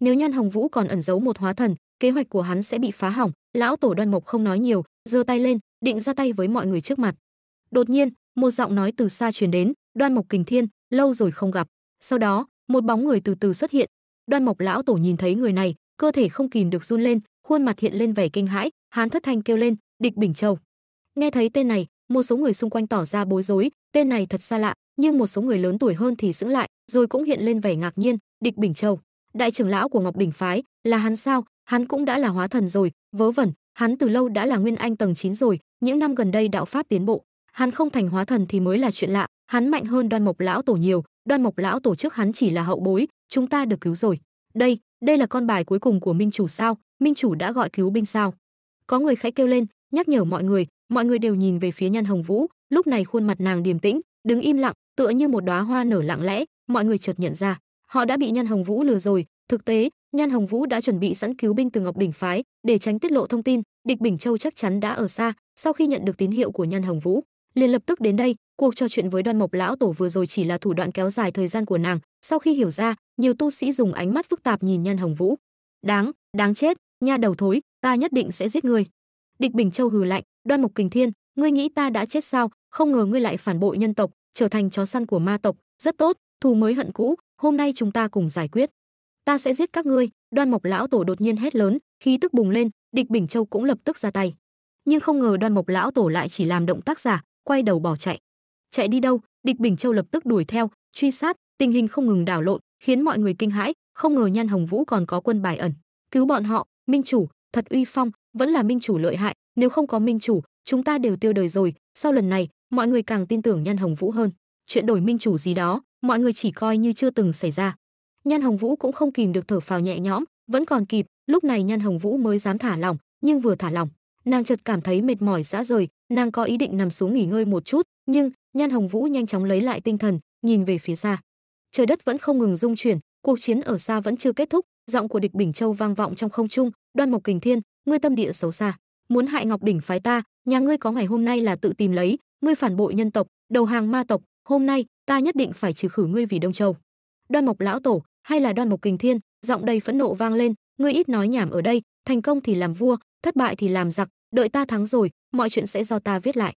nếu nhan hồng vũ còn ẩn giấu một hóa thần kế hoạch của hắn sẽ bị phá hỏng lão tổ đoan mộc không nói nhiều giơ tay lên định ra tay với mọi người trước mặt đột nhiên một giọng nói từ xa truyền đến đoan mộc kình thiên lâu rồi không gặp sau đó một bóng người từ từ xuất hiện đoan mộc lão tổ nhìn thấy người này cơ thể không kìm được run lên khuôn mặt hiện lên vẻ kinh hãi hắn thất thanh kêu lên địch bình châu nghe thấy tên này một số người xung quanh tỏ ra bối rối tên này thật xa lạ nhưng một số người lớn tuổi hơn thì sững lại rồi cũng hiện lên vẻ ngạc nhiên địch bình châu đại trưởng lão của ngọc đỉnh phái là hắn sao hắn cũng đã là hóa thần rồi vớ vẩn hắn từ lâu đã là nguyên anh tầng 9 rồi những năm gần đây đạo pháp tiến bộ hắn không thành hóa thần thì mới là chuyện lạ hắn mạnh hơn đoan mộc lão tổ nhiều đoan mộc lão tổ trước hắn chỉ là hậu bối chúng ta được cứu rồi đây đây là con bài cuối cùng của minh chủ sao minh chủ đã gọi cứu binh sao có người khẽ kêu lên nhắc nhở mọi người mọi người đều nhìn về phía nhan hồng vũ lúc này khuôn mặt nàng điềm tĩnh đứng im lặng tựa như một đóa hoa nở lặng lẽ mọi người chợt nhận ra họ đã bị nhan hồng vũ lừa rồi thực tế nhan hồng vũ đã chuẩn bị sẵn cứu binh từ ngọc đỉnh phái để tránh tiết lộ thông tin địch bình châu chắc chắn đã ở xa sau khi nhận được tín hiệu của nhan hồng vũ liền lập tức đến đây cuộc trò chuyện với đoan mộc lão tổ vừa rồi chỉ là thủ đoạn kéo dài thời gian của nàng sau khi hiểu ra nhiều tu sĩ dùng ánh mắt phức tạp nhìn nhan hồng vũ đáng đáng chết nha đầu thối ta nhất định sẽ giết ngươi. địch bình châu hừ lạnh đoan mộc kình thiên ngươi nghĩ ta đã chết sao không ngờ ngươi lại phản bội nhân tộc trở thành chó săn của ma tộc rất tốt thù mới hận cũ hôm nay chúng ta cùng giải quyết ta sẽ giết các ngươi đoan mộc lão tổ đột nhiên hét lớn khí tức bùng lên địch bình châu cũng lập tức ra tay nhưng không ngờ đoan mộc lão tổ lại chỉ làm động tác giả quay đầu bỏ chạy. Chạy đi đâu, địch Bình Châu lập tức đuổi theo, truy sát, tình hình không ngừng đảo lộn, khiến mọi người kinh hãi, không ngờ Nhan Hồng Vũ còn có quân bài ẩn. Cứu bọn họ, Minh chủ, thật uy phong, vẫn là Minh chủ lợi hại, nếu không có Minh chủ, chúng ta đều tiêu đời rồi, sau lần này, mọi người càng tin tưởng Nhan Hồng Vũ hơn. Chuyện đổi Minh chủ gì đó, mọi người chỉ coi như chưa từng xảy ra. Nhan Hồng Vũ cũng không kìm được thở phào nhẹ nhõm, vẫn còn kịp, lúc này Nhan Hồng Vũ mới dám thả lỏng, nhưng vừa thả lỏng, nàng chợt cảm thấy mệt mỏi rã rời, nàng có ý định nằm xuống nghỉ ngơi một chút, nhưng Nhan Hồng Vũ nhanh chóng lấy lại tinh thần, nhìn về phía xa. Trời đất vẫn không ngừng rung chuyển, cuộc chiến ở xa vẫn chưa kết thúc, giọng của Địch Bình Châu vang vọng trong không trung, "Đoan Mộc Kình Thiên, ngươi tâm địa xấu xa, muốn hại Ngọc đỉnh phái ta, nhà ngươi có ngày hôm nay là tự tìm lấy, ngươi phản bội nhân tộc, đầu hàng ma tộc, hôm nay ta nhất định phải trừ khử ngươi vì Đông Châu." Đoan Mộc lão tổ, hay là Đoan Mộc Kình Thiên, giọng đầy phẫn nộ vang lên, "Ngươi ít nói nhảm ở đây, thành công thì làm vua, thất bại thì làm giặc, đợi ta thắng rồi mọi chuyện sẽ do ta viết lại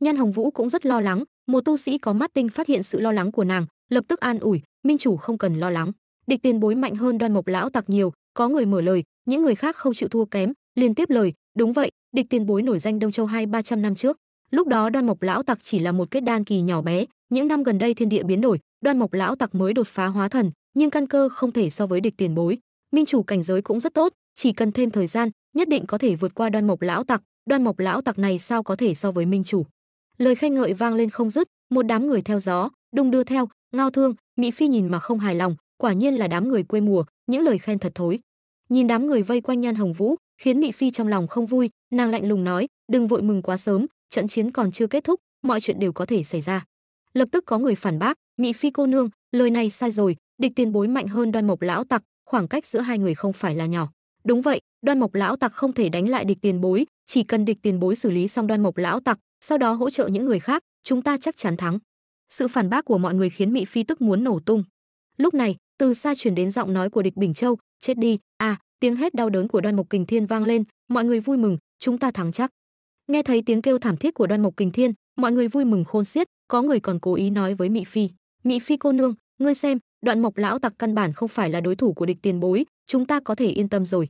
nhan hồng vũ cũng rất lo lắng một tu sĩ có mắt tinh phát hiện sự lo lắng của nàng lập tức an ủi minh chủ không cần lo lắng địch tiền bối mạnh hơn đoan mộc lão tặc nhiều có người mở lời những người khác không chịu thua kém liên tiếp lời đúng vậy địch tiền bối nổi danh đông châu hai ba trăm năm trước lúc đó đoan mộc lão tặc chỉ là một kết đan kỳ nhỏ bé những năm gần đây thiên địa biến đổi đoan mộc lão tặc mới đột phá hóa thần nhưng căn cơ không thể so với địch tiền bối minh chủ cảnh giới cũng rất tốt chỉ cần thêm thời gian nhất định có thể vượt qua đoan mộc lão tặc đoan mộc lão tặc này sao có thể so với minh chủ lời khen ngợi vang lên không dứt một đám người theo gió đung đưa theo ngao thương mỹ phi nhìn mà không hài lòng quả nhiên là đám người quê mùa những lời khen thật thối nhìn đám người vây quanh nhan hồng vũ khiến mỹ phi trong lòng không vui nàng lạnh lùng nói đừng vội mừng quá sớm trận chiến còn chưa kết thúc mọi chuyện đều có thể xảy ra lập tức có người phản bác mỹ phi cô nương lời này sai rồi địch tiền bối mạnh hơn đoan mộc lão tặc khoảng cách giữa hai người không phải là nhỏ đúng vậy đoan mộc lão tặc không thể đánh lại địch tiền bối chỉ cần địch tiền bối xử lý xong đoan mộc lão tặc sau đó hỗ trợ những người khác chúng ta chắc chắn thắng sự phản bác của mọi người khiến mị phi tức muốn nổ tung lúc này từ xa chuyển đến giọng nói của địch bình châu chết đi à tiếng hét đau đớn của đoan mộc kình thiên vang lên mọi người vui mừng chúng ta thắng chắc nghe thấy tiếng kêu thảm thiết của đoan mộc kình thiên mọi người vui mừng khôn xiết có người còn cố ý nói với mị phi mị phi cô nương ngươi xem đoạn mộc lão tặc căn bản không phải là đối thủ của địch tiền bối chúng ta có thể yên tâm rồi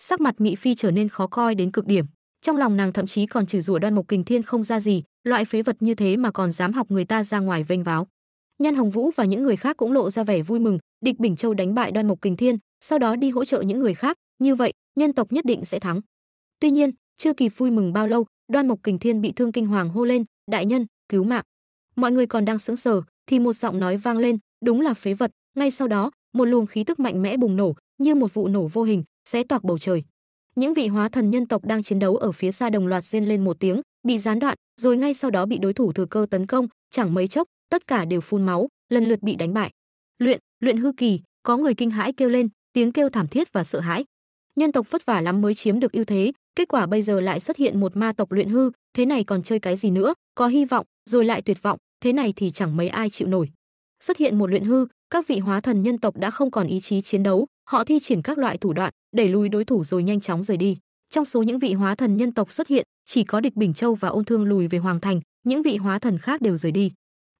sắc mặt mỹ phi trở nên khó coi đến cực điểm trong lòng nàng thậm chí còn chửi rủa đoan mục kình thiên không ra gì loại phế vật như thế mà còn dám học người ta ra ngoài vênh váo nhân hồng vũ và những người khác cũng lộ ra vẻ vui mừng địch bình châu đánh bại đoan mục kình thiên sau đó đi hỗ trợ những người khác như vậy nhân tộc nhất định sẽ thắng tuy nhiên chưa kịp vui mừng bao lâu đoan mục kình thiên bị thương kinh hoàng hô lên đại nhân cứu mạng mọi người còn đang sững sờ thì một giọng nói vang lên đúng là phế vật ngay sau đó một luồng khí tức mạnh mẽ bùng nổ như một vụ nổ vô hình xé toạc bầu trời. Những vị hóa thần nhân tộc đang chiến đấu ở phía xa đồng loạt rên lên một tiếng, bị gián đoạn, rồi ngay sau đó bị đối thủ thừa cơ tấn công, chẳng mấy chốc, tất cả đều phun máu, lần lượt bị đánh bại. Luyện, luyện hư kỳ, có người kinh hãi kêu lên, tiếng kêu thảm thiết và sợ hãi. Nhân tộc vất vả lắm mới chiếm được ưu thế, kết quả bây giờ lại xuất hiện một ma tộc luyện hư, thế này còn chơi cái gì nữa, có hy vọng, rồi lại tuyệt vọng, thế này thì chẳng mấy ai chịu nổi. Xuất hiện một luyện hư, các vị hóa thần nhân tộc đã không còn ý chí chiến đấu, họ thi triển các loại thủ đoạn đẩy lùi đối thủ rồi nhanh chóng rời đi trong số những vị hóa thần nhân tộc xuất hiện chỉ có địch bình châu và ôn thương lùi về hoàng thành những vị hóa thần khác đều rời đi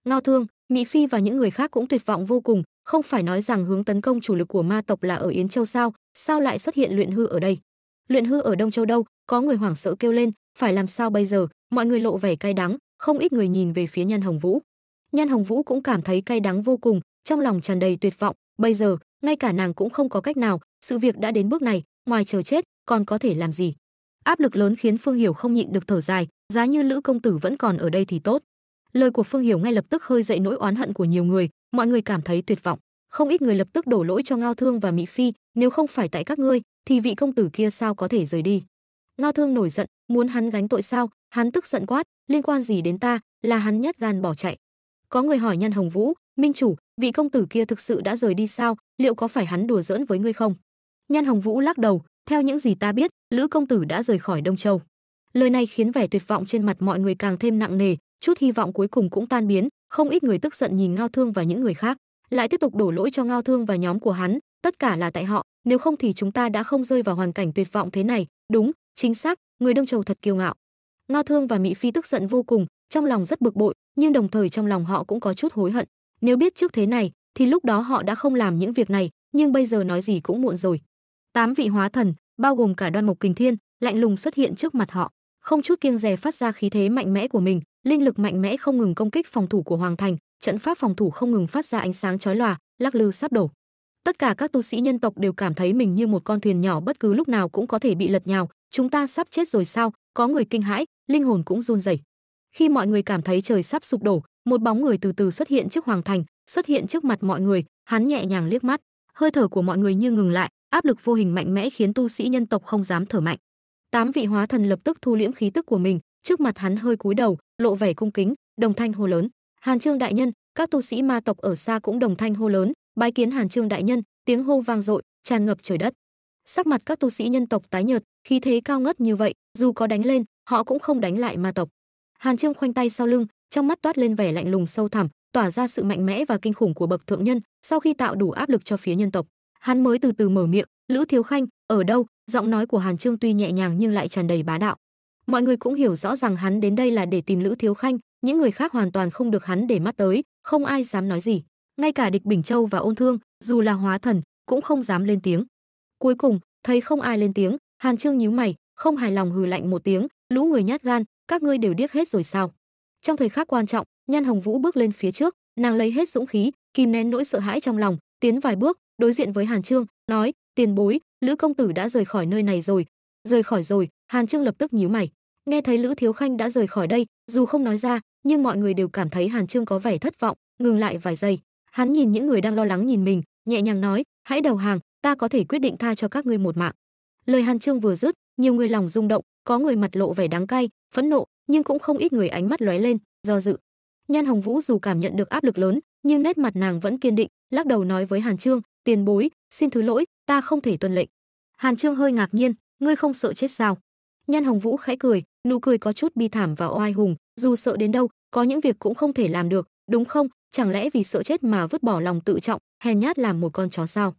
ngao thương mỹ phi và những người khác cũng tuyệt vọng vô cùng không phải nói rằng hướng tấn công chủ lực của ma tộc là ở yến châu sao sao lại xuất hiện luyện hư ở đây luyện hư ở đông châu đâu có người hoảng sợ kêu lên phải làm sao bây giờ mọi người lộ vẻ cay đắng không ít người nhìn về phía nhan hồng vũ nhan hồng vũ cũng cảm thấy cay đắng vô cùng trong lòng tràn đầy tuyệt vọng Bây giờ, ngay cả nàng cũng không có cách nào, sự việc đã đến bước này, ngoài chờ chết, còn có thể làm gì? Áp lực lớn khiến Phương Hiểu không nhịn được thở dài, giá như Lữ công tử vẫn còn ở đây thì tốt. Lời của Phương Hiểu ngay lập tức hơi dậy nỗi oán hận của nhiều người, mọi người cảm thấy tuyệt vọng. Không ít người lập tức đổ lỗi cho Ngao Thương và Mỹ Phi, nếu không phải tại các ngươi, thì vị công tử kia sao có thể rời đi? Ngao Thương nổi giận, muốn hắn gánh tội sao? Hắn tức giận quát, liên quan gì đến ta, là hắn nhất gan bỏ chạy. Có người hỏi Nhan Hồng Vũ, "Minh chủ, vị công tử kia thực sự đã rời đi sao liệu có phải hắn đùa giỡn với ngươi không nhan hồng vũ lắc đầu theo những gì ta biết lữ công tử đã rời khỏi đông châu lời này khiến vẻ tuyệt vọng trên mặt mọi người càng thêm nặng nề chút hy vọng cuối cùng cũng tan biến không ít người tức giận nhìn ngao thương và những người khác lại tiếp tục đổ lỗi cho ngao thương và nhóm của hắn tất cả là tại họ nếu không thì chúng ta đã không rơi vào hoàn cảnh tuyệt vọng thế này đúng chính xác người đông châu thật kiêu ngạo ngao thương và mỹ phi tức giận vô cùng trong lòng rất bực bội nhưng đồng thời trong lòng họ cũng có chút hối hận nếu biết trước thế này, thì lúc đó họ đã không làm những việc này, nhưng bây giờ nói gì cũng muộn rồi. Tám vị hóa thần, bao gồm cả Đoan Mộc Kình Thiên, lạnh lùng xuất hiện trước mặt họ, không chút kiêng dè phát ra khí thế mạnh mẽ của mình, linh lực mạnh mẽ không ngừng công kích phòng thủ của Hoàng Thành, trận pháp phòng thủ không ngừng phát ra ánh sáng chói lòa, lắc lư sắp đổ. Tất cả các tu sĩ nhân tộc đều cảm thấy mình như một con thuyền nhỏ bất cứ lúc nào cũng có thể bị lật nhào, chúng ta sắp chết rồi sao? Có người kinh hãi, linh hồn cũng run rẩy. Khi mọi người cảm thấy trời sắp sụp đổ, một bóng người từ từ xuất hiện trước hoàng thành xuất hiện trước mặt mọi người hắn nhẹ nhàng liếc mắt hơi thở của mọi người như ngừng lại áp lực vô hình mạnh mẽ khiến tu sĩ nhân tộc không dám thở mạnh tám vị hóa thần lập tức thu liễm khí tức của mình trước mặt hắn hơi cúi đầu lộ vẻ cung kính đồng thanh hô lớn hàn trương đại nhân các tu sĩ ma tộc ở xa cũng đồng thanh hô lớn bái kiến hàn trương đại nhân tiếng hô vang dội tràn ngập trời đất sắc mặt các tu sĩ nhân tộc tái nhợt khí thế cao ngất như vậy dù có đánh lên họ cũng không đánh lại ma tộc hàn trương khoanh tay sau lưng trong mắt toát lên vẻ lạnh lùng sâu thẳm tỏa ra sự mạnh mẽ và kinh khủng của bậc thượng nhân sau khi tạo đủ áp lực cho phía nhân tộc hắn mới từ từ mở miệng lữ thiếu khanh ở đâu giọng nói của hàn trương tuy nhẹ nhàng nhưng lại tràn đầy bá đạo mọi người cũng hiểu rõ rằng hắn đến đây là để tìm lữ thiếu khanh những người khác hoàn toàn không được hắn để mắt tới không ai dám nói gì ngay cả địch bình châu và ôn thương dù là hóa thần cũng không dám lên tiếng cuối cùng thấy không ai lên tiếng hàn trương nhíu mày không hài lòng hừ lạnh một tiếng lũ người nhát gan các ngươi đều điếc hết rồi sao trong thời khắc quan trọng, Nhan Hồng Vũ bước lên phía trước, nàng lấy hết dũng khí, kìm nén nỗi sợ hãi trong lòng, tiến vài bước, đối diện với Hàn Trương, nói: "Tiền bối, Lữ công tử đã rời khỏi nơi này rồi." Rời khỏi rồi, Hàn Trương lập tức nhíu mày. Nghe thấy Lữ Thiếu Khanh đã rời khỏi đây, dù không nói ra, nhưng mọi người đều cảm thấy Hàn Trương có vẻ thất vọng, ngừng lại vài giây. Hắn nhìn những người đang lo lắng nhìn mình, nhẹ nhàng nói: "Hãy đầu hàng, ta có thể quyết định tha cho các ngươi một mạng." Lời Hàn Trương vừa dứt, nhiều người lòng rung động, có người mặt lộ vẻ đắng cay, phẫn nộ, nhưng cũng không ít người ánh mắt lóe lên, do dự. Nhan Hồng Vũ dù cảm nhận được áp lực lớn, nhưng nét mặt nàng vẫn kiên định, lắc đầu nói với Hàn Trương, "Tiền bối, xin thứ lỗi, ta không thể tuân lệnh." Hàn Trương hơi ngạc nhiên, "Ngươi không sợ chết sao?" Nhan Hồng Vũ khẽ cười, nụ cười có chút bi thảm và oai hùng, dù sợ đến đâu, có những việc cũng không thể làm được, đúng không? Chẳng lẽ vì sợ chết mà vứt bỏ lòng tự trọng, hèn nhát làm một con chó sao?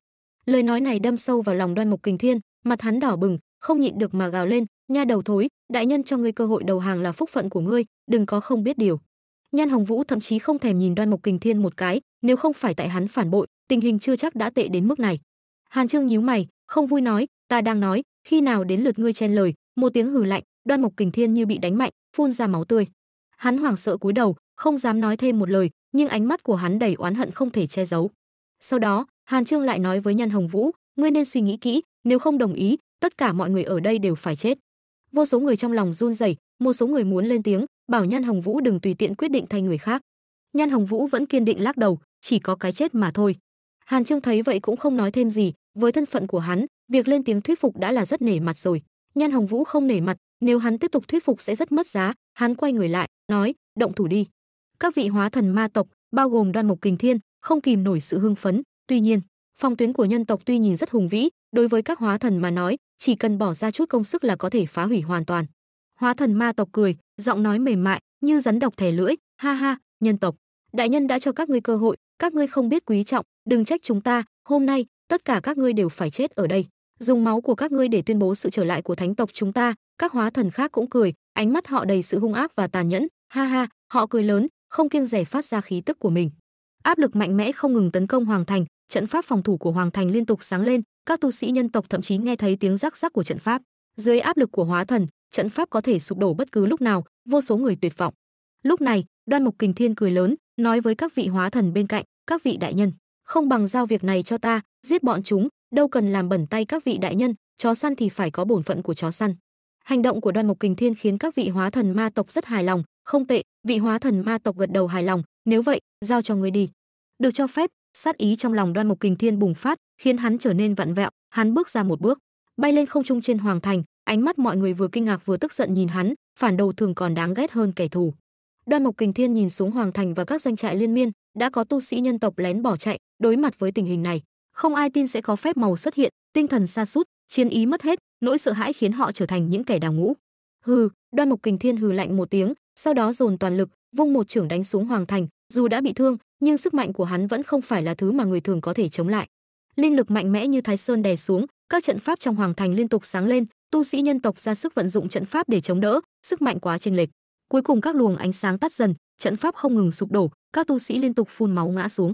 Lời nói này đâm sâu vào lòng Đoan Mục Kình Thiên, mặt hắn đỏ bừng, không nhịn được mà gào lên, nha đầu thối, đại nhân cho ngươi cơ hội đầu hàng là phúc phận của ngươi, đừng có không biết điều. Nhan Hồng Vũ thậm chí không thèm nhìn Đoan Mộc Kình Thiên một cái, nếu không phải tại hắn phản bội, tình hình chưa chắc đã tệ đến mức này. Hàn Trương nhíu mày, không vui nói, ta đang nói, khi nào đến lượt ngươi chen lời, một tiếng hừ lạnh, Đoan Mộc Kình Thiên như bị đánh mạnh, phun ra máu tươi. Hắn hoảng sợ cúi đầu, không dám nói thêm một lời, nhưng ánh mắt của hắn đầy oán hận không thể che giấu. Sau đó, Hàn Trương lại nói với Nhan Hồng Vũ, ngươi nên suy nghĩ kỹ, nếu không đồng ý, tất cả mọi người ở đây đều phải chết. Vô số người trong lòng run rẩy, một số người muốn lên tiếng, bảo Nhan Hồng Vũ đừng tùy tiện quyết định thay người khác. Nhan Hồng Vũ vẫn kiên định lắc đầu, chỉ có cái chết mà thôi. Hàn Trương thấy vậy cũng không nói thêm gì, với thân phận của hắn, việc lên tiếng thuyết phục đã là rất nể mặt rồi. Nhan Hồng Vũ không nể mặt, nếu hắn tiếp tục thuyết phục sẽ rất mất giá, hắn quay người lại, nói, động thủ đi. Các vị hóa thần ma tộc, bao gồm Đoan Mộc Kình Thiên, không kìm nổi sự hưng phấn, tuy nhiên, Phong tuyến của nhân tộc tuy nhìn rất hùng vĩ, đối với các hóa thần mà nói, chỉ cần bỏ ra chút công sức là có thể phá hủy hoàn toàn. Hóa thần ma tộc cười, giọng nói mềm mại, như rắn độc thẻ lưỡi, ha ha, nhân tộc, đại nhân đã cho các ngươi cơ hội, các ngươi không biết quý trọng, đừng trách chúng ta, hôm nay, tất cả các ngươi đều phải chết ở đây. Dùng máu của các ngươi để tuyên bố sự trở lại của thánh tộc chúng ta, các hóa thần khác cũng cười, ánh mắt họ đầy sự hung ác và tàn nhẫn, ha ha, họ cười lớn, không kiêng rẻ phát ra khí tức của mình. Áp lực mạnh mẽ không ngừng tấn công hoàng thành, trận pháp phòng thủ của hoàng thành liên tục sáng lên các tu sĩ nhân tộc thậm chí nghe thấy tiếng rắc rắc của trận pháp dưới áp lực của hóa thần trận pháp có thể sụp đổ bất cứ lúc nào vô số người tuyệt vọng lúc này đoan mục kình thiên cười lớn nói với các vị hóa thần bên cạnh các vị đại nhân không bằng giao việc này cho ta giết bọn chúng đâu cần làm bẩn tay các vị đại nhân chó săn thì phải có bổn phận của chó săn hành động của đoan mục kình thiên khiến các vị hóa thần ma tộc rất hài lòng không tệ vị hóa thần ma tộc gật đầu hài lòng nếu vậy giao cho người đi được cho phép sát ý trong lòng đoan mục kình thiên bùng phát khiến hắn trở nên vặn vẹo hắn bước ra một bước bay lên không trung trên hoàng thành ánh mắt mọi người vừa kinh ngạc vừa tức giận nhìn hắn phản đầu thường còn đáng ghét hơn kẻ thù đoan mục kình thiên nhìn xuống hoàng thành và các doanh trại liên miên đã có tu sĩ nhân tộc lén bỏ chạy đối mặt với tình hình này không ai tin sẽ có phép màu xuất hiện tinh thần xa sút chiến ý mất hết nỗi sợ hãi khiến họ trở thành những kẻ đào ngũ hừ đoan mục kình thiên hừ lạnh một tiếng sau đó dồn toàn lực vung một trưởng đánh xuống hoàng thành dù đã bị thương, nhưng sức mạnh của hắn vẫn không phải là thứ mà người thường có thể chống lại. Linh lực mạnh mẽ như Thái Sơn đè xuống, các trận pháp trong hoàng thành liên tục sáng lên, tu sĩ nhân tộc ra sức vận dụng trận pháp để chống đỡ, sức mạnh quá chênh lệch. Cuối cùng các luồng ánh sáng tắt dần, trận pháp không ngừng sụp đổ, các tu sĩ liên tục phun máu ngã xuống.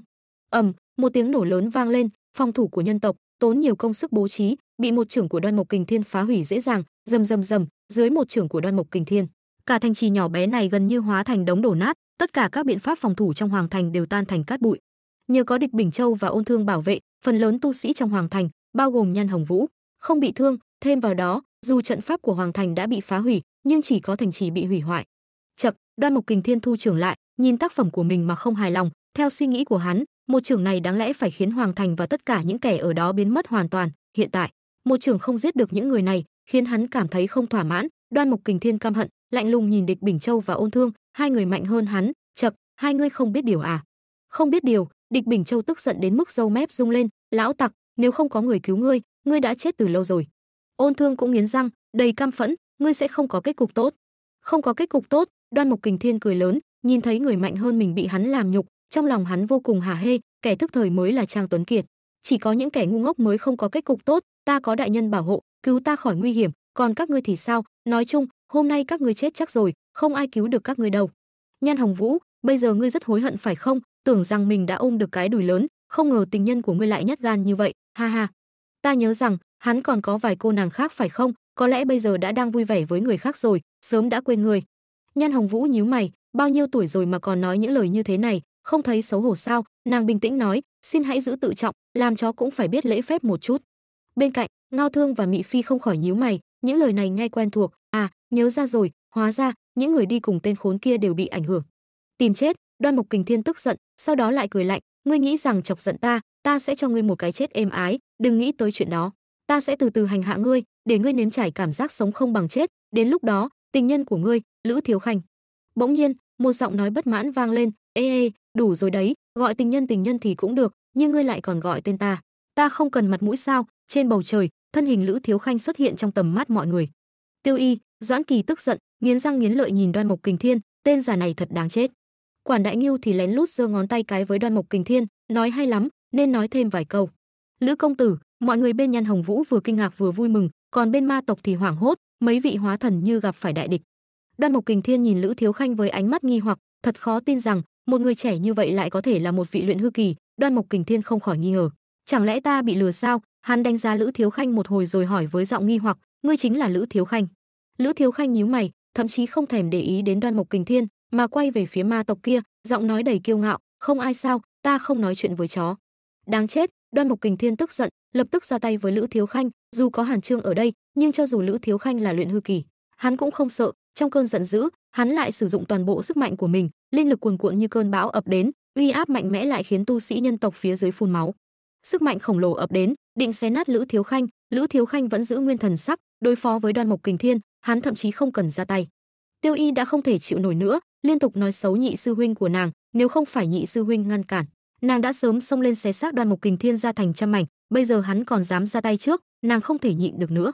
Ầm, một tiếng nổ lớn vang lên, phòng thủ của nhân tộc tốn nhiều công sức bố trí, bị một trưởng của Đoan Mộc Kình Thiên phá hủy dễ dàng, rầm rầm rầm, dưới một trưởng của Đoan Mộc Kình Thiên, cả thành trì nhỏ bé này gần như hóa thành đống đổ nát, tất cả các biện pháp phòng thủ trong hoàng thành đều tan thành cát bụi. Nhờ có địch Bình Châu và Ôn Thương bảo vệ, phần lớn tu sĩ trong hoàng thành, bao gồm Nhan Hồng Vũ, không bị thương, thêm vào đó, dù trận pháp của hoàng thành đã bị phá hủy, nhưng chỉ có thành trì bị hủy hoại. Chậc, Đoan Mục Kình Thiên thu trưởng lại, nhìn tác phẩm của mình mà không hài lòng, theo suy nghĩ của hắn, một trưởng này đáng lẽ phải khiến hoàng thành và tất cả những kẻ ở đó biến mất hoàn toàn, hiện tại, một trưởng không giết được những người này, khiến hắn cảm thấy không thỏa mãn, Đoan Mục Kình Thiên căm hận, lạnh lùng nhìn địch bình châu và ôn thương hai người mạnh hơn hắn chật hai ngươi không biết điều à không biết điều địch bình châu tức giận đến mức râu mép rung lên lão tặc nếu không có người cứu ngươi ngươi đã chết từ lâu rồi ôn thương cũng nghiến răng đầy căm phẫn ngươi sẽ không có kết cục tốt không có kết cục tốt đoan mục kình thiên cười lớn nhìn thấy người mạnh hơn mình bị hắn làm nhục trong lòng hắn vô cùng hả hê kẻ thức thời mới là trang tuấn kiệt chỉ có những kẻ ngu ngốc mới không có kết cục tốt ta có đại nhân bảo hộ cứu ta khỏi nguy hiểm còn các ngươi thì sao nói chung hôm nay các ngươi chết chắc rồi không ai cứu được các ngươi đâu nhan hồng vũ bây giờ ngươi rất hối hận phải không tưởng rằng mình đã ôm được cái đùi lớn không ngờ tình nhân của ngươi lại nhát gan như vậy ha ha ta nhớ rằng hắn còn có vài cô nàng khác phải không có lẽ bây giờ đã đang vui vẻ với người khác rồi sớm đã quên người nhan hồng vũ nhíu mày bao nhiêu tuổi rồi mà còn nói những lời như thế này không thấy xấu hổ sao nàng bình tĩnh nói xin hãy giữ tự trọng làm chó cũng phải biết lễ phép một chút bên cạnh ngao thương và mị phi không khỏi nhíu mày những lời này nghe quen thuộc à nhớ ra rồi hóa ra những người đi cùng tên khốn kia đều bị ảnh hưởng tìm chết đoan mục kình thiên tức giận sau đó lại cười lạnh ngươi nghĩ rằng chọc giận ta ta sẽ cho ngươi một cái chết êm ái đừng nghĩ tới chuyện đó ta sẽ từ từ hành hạ ngươi để ngươi nếm trải cảm giác sống không bằng chết đến lúc đó tình nhân của ngươi lữ thiếu khanh bỗng nhiên một giọng nói bất mãn vang lên ê ê đủ rồi đấy gọi tình nhân tình nhân thì cũng được nhưng ngươi lại còn gọi tên ta ta không cần mặt mũi sao trên bầu trời thân hình Lữ Thiếu Khanh xuất hiện trong tầm mắt mọi người. Tiêu Y, Doãn Kỳ tức giận, nghiến răng nghiến lợi nhìn Đoan Mộc Kình Thiên, tên già này thật đáng chết. Quản Đại Ngưu thì lén lút giơ ngón tay cái với Đoan Mộc Kình Thiên, nói hay lắm, nên nói thêm vài câu. Lữ công tử, mọi người bên Nhan Hồng Vũ vừa kinh ngạc vừa vui mừng, còn bên ma tộc thì hoảng hốt, mấy vị hóa thần như gặp phải đại địch. Đoan Mộc Kình Thiên nhìn Lữ Thiếu Khanh với ánh mắt nghi hoặc, thật khó tin rằng một người trẻ như vậy lại có thể là một vị luyện hư kỳ, Đoan Mộc Kình Thiên không khỏi nghi ngờ. Chẳng lẽ ta bị lừa sao? Hắn đánh giá Lữ Thiếu Khanh một hồi rồi hỏi với giọng nghi hoặc, "Ngươi chính là Lữ Thiếu Khanh?" Lữ Thiếu Khanh nhíu mày, thậm chí không thèm để ý đến Đoan mục Kình Thiên, mà quay về phía ma tộc kia, giọng nói đầy kiêu ngạo, "Không ai sao, ta không nói chuyện với chó." Đáng chết, Đoan mục Kình Thiên tức giận, lập tức ra tay với Lữ Thiếu Khanh, dù có Hàn Trương ở đây, nhưng cho dù Lữ Thiếu Khanh là luyện hư kỳ, hắn cũng không sợ, trong cơn giận dữ, hắn lại sử dụng toàn bộ sức mạnh của mình, linh lực cuồn cuộn như cơn bão ập đến, uy áp mạnh mẽ lại khiến tu sĩ nhân tộc phía dưới phun máu. Sức mạnh khổng lồ ập đến, định xé nát lữ thiếu khanh lữ thiếu khanh vẫn giữ nguyên thần sắc đối phó với đoan mộc kình thiên hắn thậm chí không cần ra tay tiêu y đã không thể chịu nổi nữa liên tục nói xấu nhị sư huynh của nàng nếu không phải nhị sư huynh ngăn cản nàng đã sớm xông lên xé xác đoan mục kình thiên ra thành trăm mảnh bây giờ hắn còn dám ra tay trước nàng không thể nhịn được nữa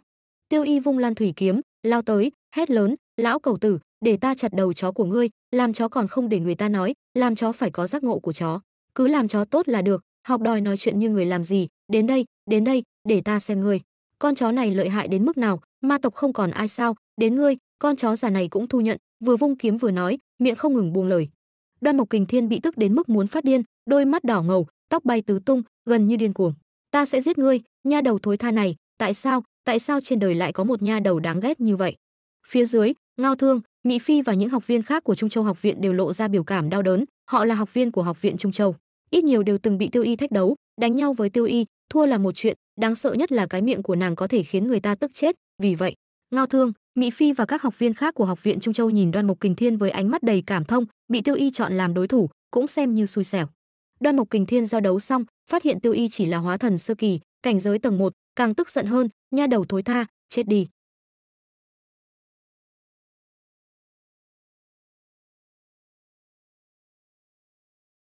tiêu y vung lan thủy kiếm lao tới hét lớn lão cầu tử để ta chặt đầu chó của ngươi làm chó còn không để người ta nói làm chó phải có giác ngộ của chó cứ làm chó tốt là được học đòi nói chuyện như người làm gì đến đây đến đây để ta xem ngươi con chó này lợi hại đến mức nào ma tộc không còn ai sao đến ngươi con chó già này cũng thu nhận vừa vung kiếm vừa nói miệng không ngừng buông lời đoan mộc kình thiên bị tức đến mức muốn phát điên đôi mắt đỏ ngầu tóc bay tứ tung gần như điên cuồng ta sẽ giết ngươi nha đầu thối tha này tại sao tại sao trên đời lại có một nha đầu đáng ghét như vậy phía dưới ngao thương mỹ phi và những học viên khác của trung châu học viện đều lộ ra biểu cảm đau đớn họ là học viên của học viện trung châu ít nhiều đều từng bị tiêu y thách đấu đánh nhau với tiêu y thua là một chuyện đáng sợ nhất là cái miệng của nàng có thể khiến người ta tức chết vì vậy ngao thương mỹ phi và các học viên khác của học viện trung châu nhìn đoan mộc kình thiên với ánh mắt đầy cảm thông bị tiêu y chọn làm đối thủ cũng xem như xui xẻo đoan mộc kình thiên giao đấu xong phát hiện tiêu y chỉ là hóa thần sơ kỳ cảnh giới tầng 1, càng tức giận hơn nha đầu thối tha chết đi